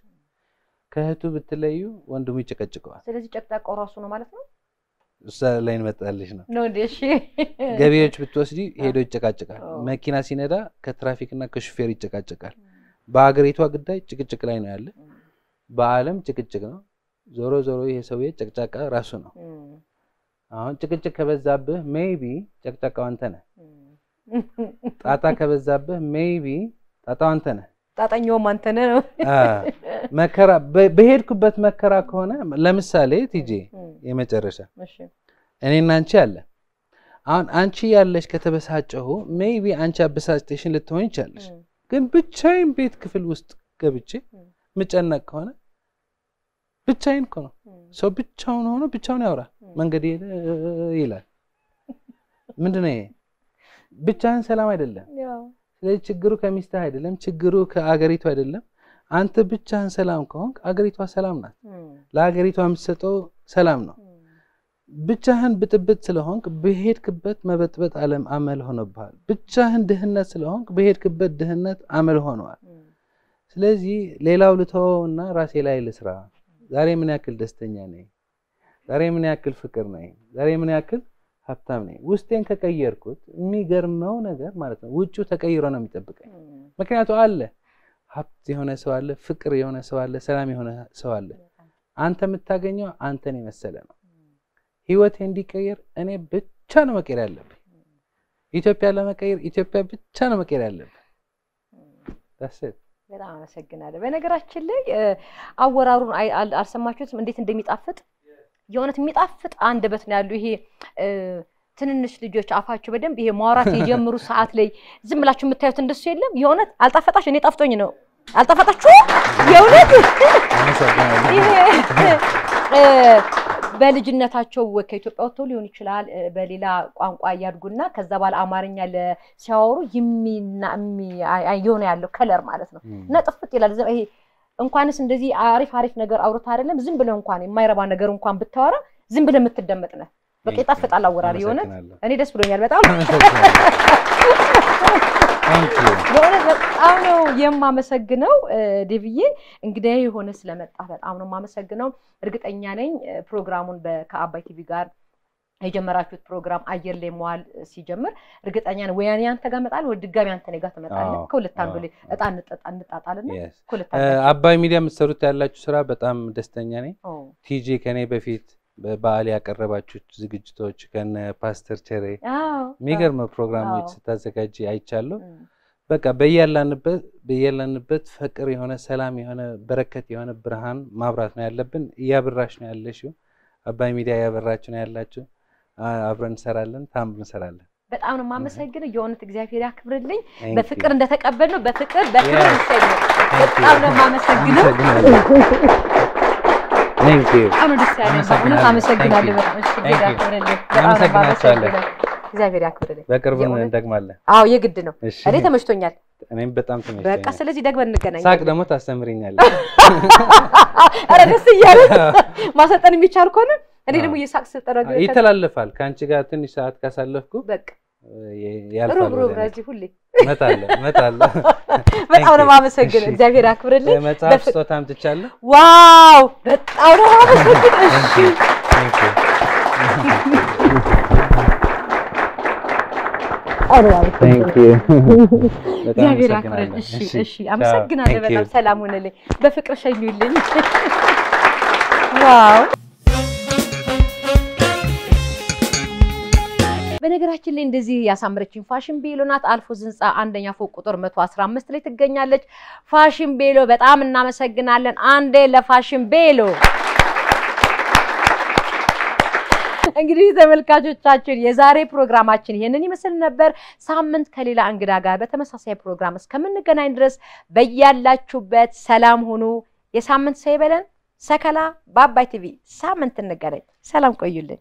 ከእህቱ ብትለዩ ወንድሙ ይጨቀጭቀዋል። ስለዚህ ጨቅጣቃው ራሱ ነው ማለት ነው። ውሳኔ ላይ እንመጣልሽ ነው። ገቢዎች ብትወስዲ ሄዶ ይጨቃጭቃል። መኪና ሲነዳ ከትራፊክና ከሹፌር ይጨቃጭቃል። በሀገሪቷ ጉዳይ ጭቅጭቅ ላይ ነው ያለ። በዓለም ጭቅጭቅ ነው። ዞሮ ዞሮ ይሄ ሰውዬ ጨቅጫቃ ራሱ ነው። አሁን ጭቅጭቅ ከበዛብህ ሜይቢ ጨቅጫቃው አንተ ነህ። ጣጣ ከበዛብህ ሜይቢ ጣጣው አንተ ነህ። ጣጠኛውም አንተ ነህ ነው። መከራ በሄድኩበት መከራ ከሆነ ለምሳሌ ቲጄ የመጨረሻ እኔና አንቺ አለ አሁን አንቺ ያለሽ ከተበሳጨሁ ሜይቢ አንቺ አበሳጭቴሽን ልትሆን ይቻለሽ፣ ግን ብቻዬን ቤት ክፍል ውስጥ ገብቼ ምጨነቅ ከሆነ ብቻዬን እኮ ነው። ሰው ብቻውን ሆኖ ብቻውን ያወራል፣ መንገድ ይላል። ምንድነው ነው ይሄ? ብቻህን ሰላም አይደለም። ስለዚህ ችግሩ ከሚስትህ አይደለም፣ ችግሩ ከአገሪቱ አይደለም። አንተ ብቻህን ሰላም ከሆንክ አገሪቷ ሰላም ናት። ለአገሪቷ የምትሰጠው ሰላም ነው። ብቻህን ብጥብጥ ስለሆንክ በሄድክበት መበጥበጥ አለም አመል ሆነብሃል። ብቻህን ድህነት ስለሆንክ በሄድክበት ድህነት አመል ሆነዋል። ስለዚህ ሌላው ልተወውና ራሴ ላይ ልስራ። ዛሬ ምን ያክል ደስተኛ ነኝ? ዛሬ ምን ያክል ፍቅር ነኝ? ዛሬ ምን ያክል ሀብታም ነኝ። ውስጤን ከቀየርኩት የሚገርመው ነገር ማለት ነው ውጩ ተቀይሮ ነው የሚጠብቀኝ። ምክንያቱ አለ፣ ሀብት የሆነ ሰው አለ፣ ፍቅር የሆነ ሰው አለ፣ ሰላም የሆነ ሰው አለ። አንተ የምታገኘው አንተን የመሰለ ነው። ህይወቴ እንዲቀየር እኔ ብቻ ነው መቀየር ያለብኝ። ኢትዮጵያ ለመቀየር ኢትዮጵያ ብቻ ነው መቀየር ያለብኝ። በጣም አመሰግናለሁ። በነገራችን ላይ አወራሩን አልሰማችሁትም እንዴት እንደሚጣፍጥ የእውነት የሚጣፍጥ አንደበት ነው ያለው ይሄ ትንንሽ ልጆች አፋቸው በደንብ ይሄ ማውራት የጀምሩ ሰዓት ላይ ዝም ብላችሁ የምታዩት እንደሱ የለም። የእውነት አልጣፈጣሽ? እኔ ጣፍጦኝ ነው። አልጣፈጣችሁ? የእውነት በልጅነታቸው ከኢትዮጵያ ወጥተው ሊሆን ይችላል በሌላ ቋንቋ እያድጉና ከዛ በኋላ አማርኛ ሲያወሩ የሆነ ያለው ከለር ማለት ነው እና ጥፍጥ ይላል ይሄ እንኳንስ እንደዚህ አሪፍ አሪፍ ነገር አውርታ አይደለም ዝም ብለህ እንኳን የማይረባ ነገር እንኳን ብታወራ ዝም ብለህ የምትደመጥ ነህ። በቃ ይጣፍጣል አወራር የሆነ እኔ ደስ ብሎኛል በጣም በእውነት በጣም ነው የማመሰግነው ዴቪዬ፣ እንግዲህ የሆነ ስለመጣ በጣም ነው የማመሰግነው። እርግጠኛ ነኝ ፕሮግራሙን ከአባይ ቲቪ ጋር የጀመራችሁት ፕሮግራም አየር ላይ መዋል ሲጀምር እርግጠኛ ነው ወያኔ አንተ ጋር መጣል ወይ ድጋሚ አንተ እኔ ጋር ትመጣለህ። ከሁለት አንዱ ላይ እጣ እንጣጣልና ከሁለት አባይ ሚዲያ የምትሰሩት ያላችሁ ስራ በጣም ደስተኛ ነኝ። ቲጂ ከኔ በፊት በዓል ያቀረባችሁት ዝግጅቶች ከነ ፓስተር ቸሬ የሚገርም ፕሮግራሞች ስታዘጋጅ አይቻለሁ። በቃ በያላንበት ፍቅር የሆነ ሰላም የሆነ በረከት የሆነ ብርሃን ማብራት ነው ያለብን። እያበራሽ ነው ያለሽው። አባይ ሚዲያ እያበራችሁ ነው ያላችሁ። አብረን እንሰራለን። ታምር እንሰራለን። በጣም ነው የማመሰግነው። የእውነት እግዚአብሔር ያክብርልኝ። በፍቅር እንደተቀበል ነው በፍቅር በክብር ይሰኝ። በጣም ነው የማመሰግነው። በጣም ነው ደስ ያለኝ። አመሰግናለሁ። በጣም እሺ፣ ጌታ ያክብርልኝ። በጣም ነው የማመሰግነው። እግዚአብሔር ያክብርልኝ። በቅርቡ እንደግማለን። አዎ የግድ ነው። እኔ ተመችቶኛል። እኔም በጣም ተመችቶኛል። በቃ ስለዚህ ደግመን እንገናኝ። ሳቅ ደግሞ ታስተምሪኛለህ። ኧረ ደስ እያለኝ ማሰልጠን የሚቻል ከሆነ እኔ ደግሞ የሳቅ ስልጠና ይተላለፋል። ከአንቺ ጋር ትንሽ ሰዓት ካሳለፍኩ በቃ ሩብ ሩብ ረዚ ሁሌ እመጣለሁ እመጣለሁ። በጣም ነው የማመሰግን። እግዚአብሔር አክብርልኝ። መጽሐፍ ስጦታ አምጥቻለሁ። ዋው! በጣም ነው የማመሰግን። እሺ እግዚአብሔር ያክብረን። እሺ፣ አመሰግናለሁ። በጣም ሰላም ሆነልኝ። በፍቅር ሸኙልኝ። ዋው በነገራችን ላይ እንደዚህ ያሳምረችን ፋሽን ቤሎ ናት። አልፎ ዝንፃ አንደኛ ፎቅ ቁጥር 115 ላይ ትገኛለች። ፋሽን ቤሎ በጣም እናመሰግናለን። አንዴ ለፋሽን ቤሎ እንግዲህ ተመልካቾቻችን የዛሬ ፕሮግራማችን ይሄንን ይመስል ነበር። ሳምንት ከሌላ እንግዳ ጋር በተመሳሳይ ፕሮግራም እስከምንገናኝ ድረስ በያላችሁበት ሰላም ሁኑ። የሳምንት ሰው ይበለን። ሰከላ በአባይ ቲቪ ሳምንት እንገናኝ። ሰላም ቆዩልን።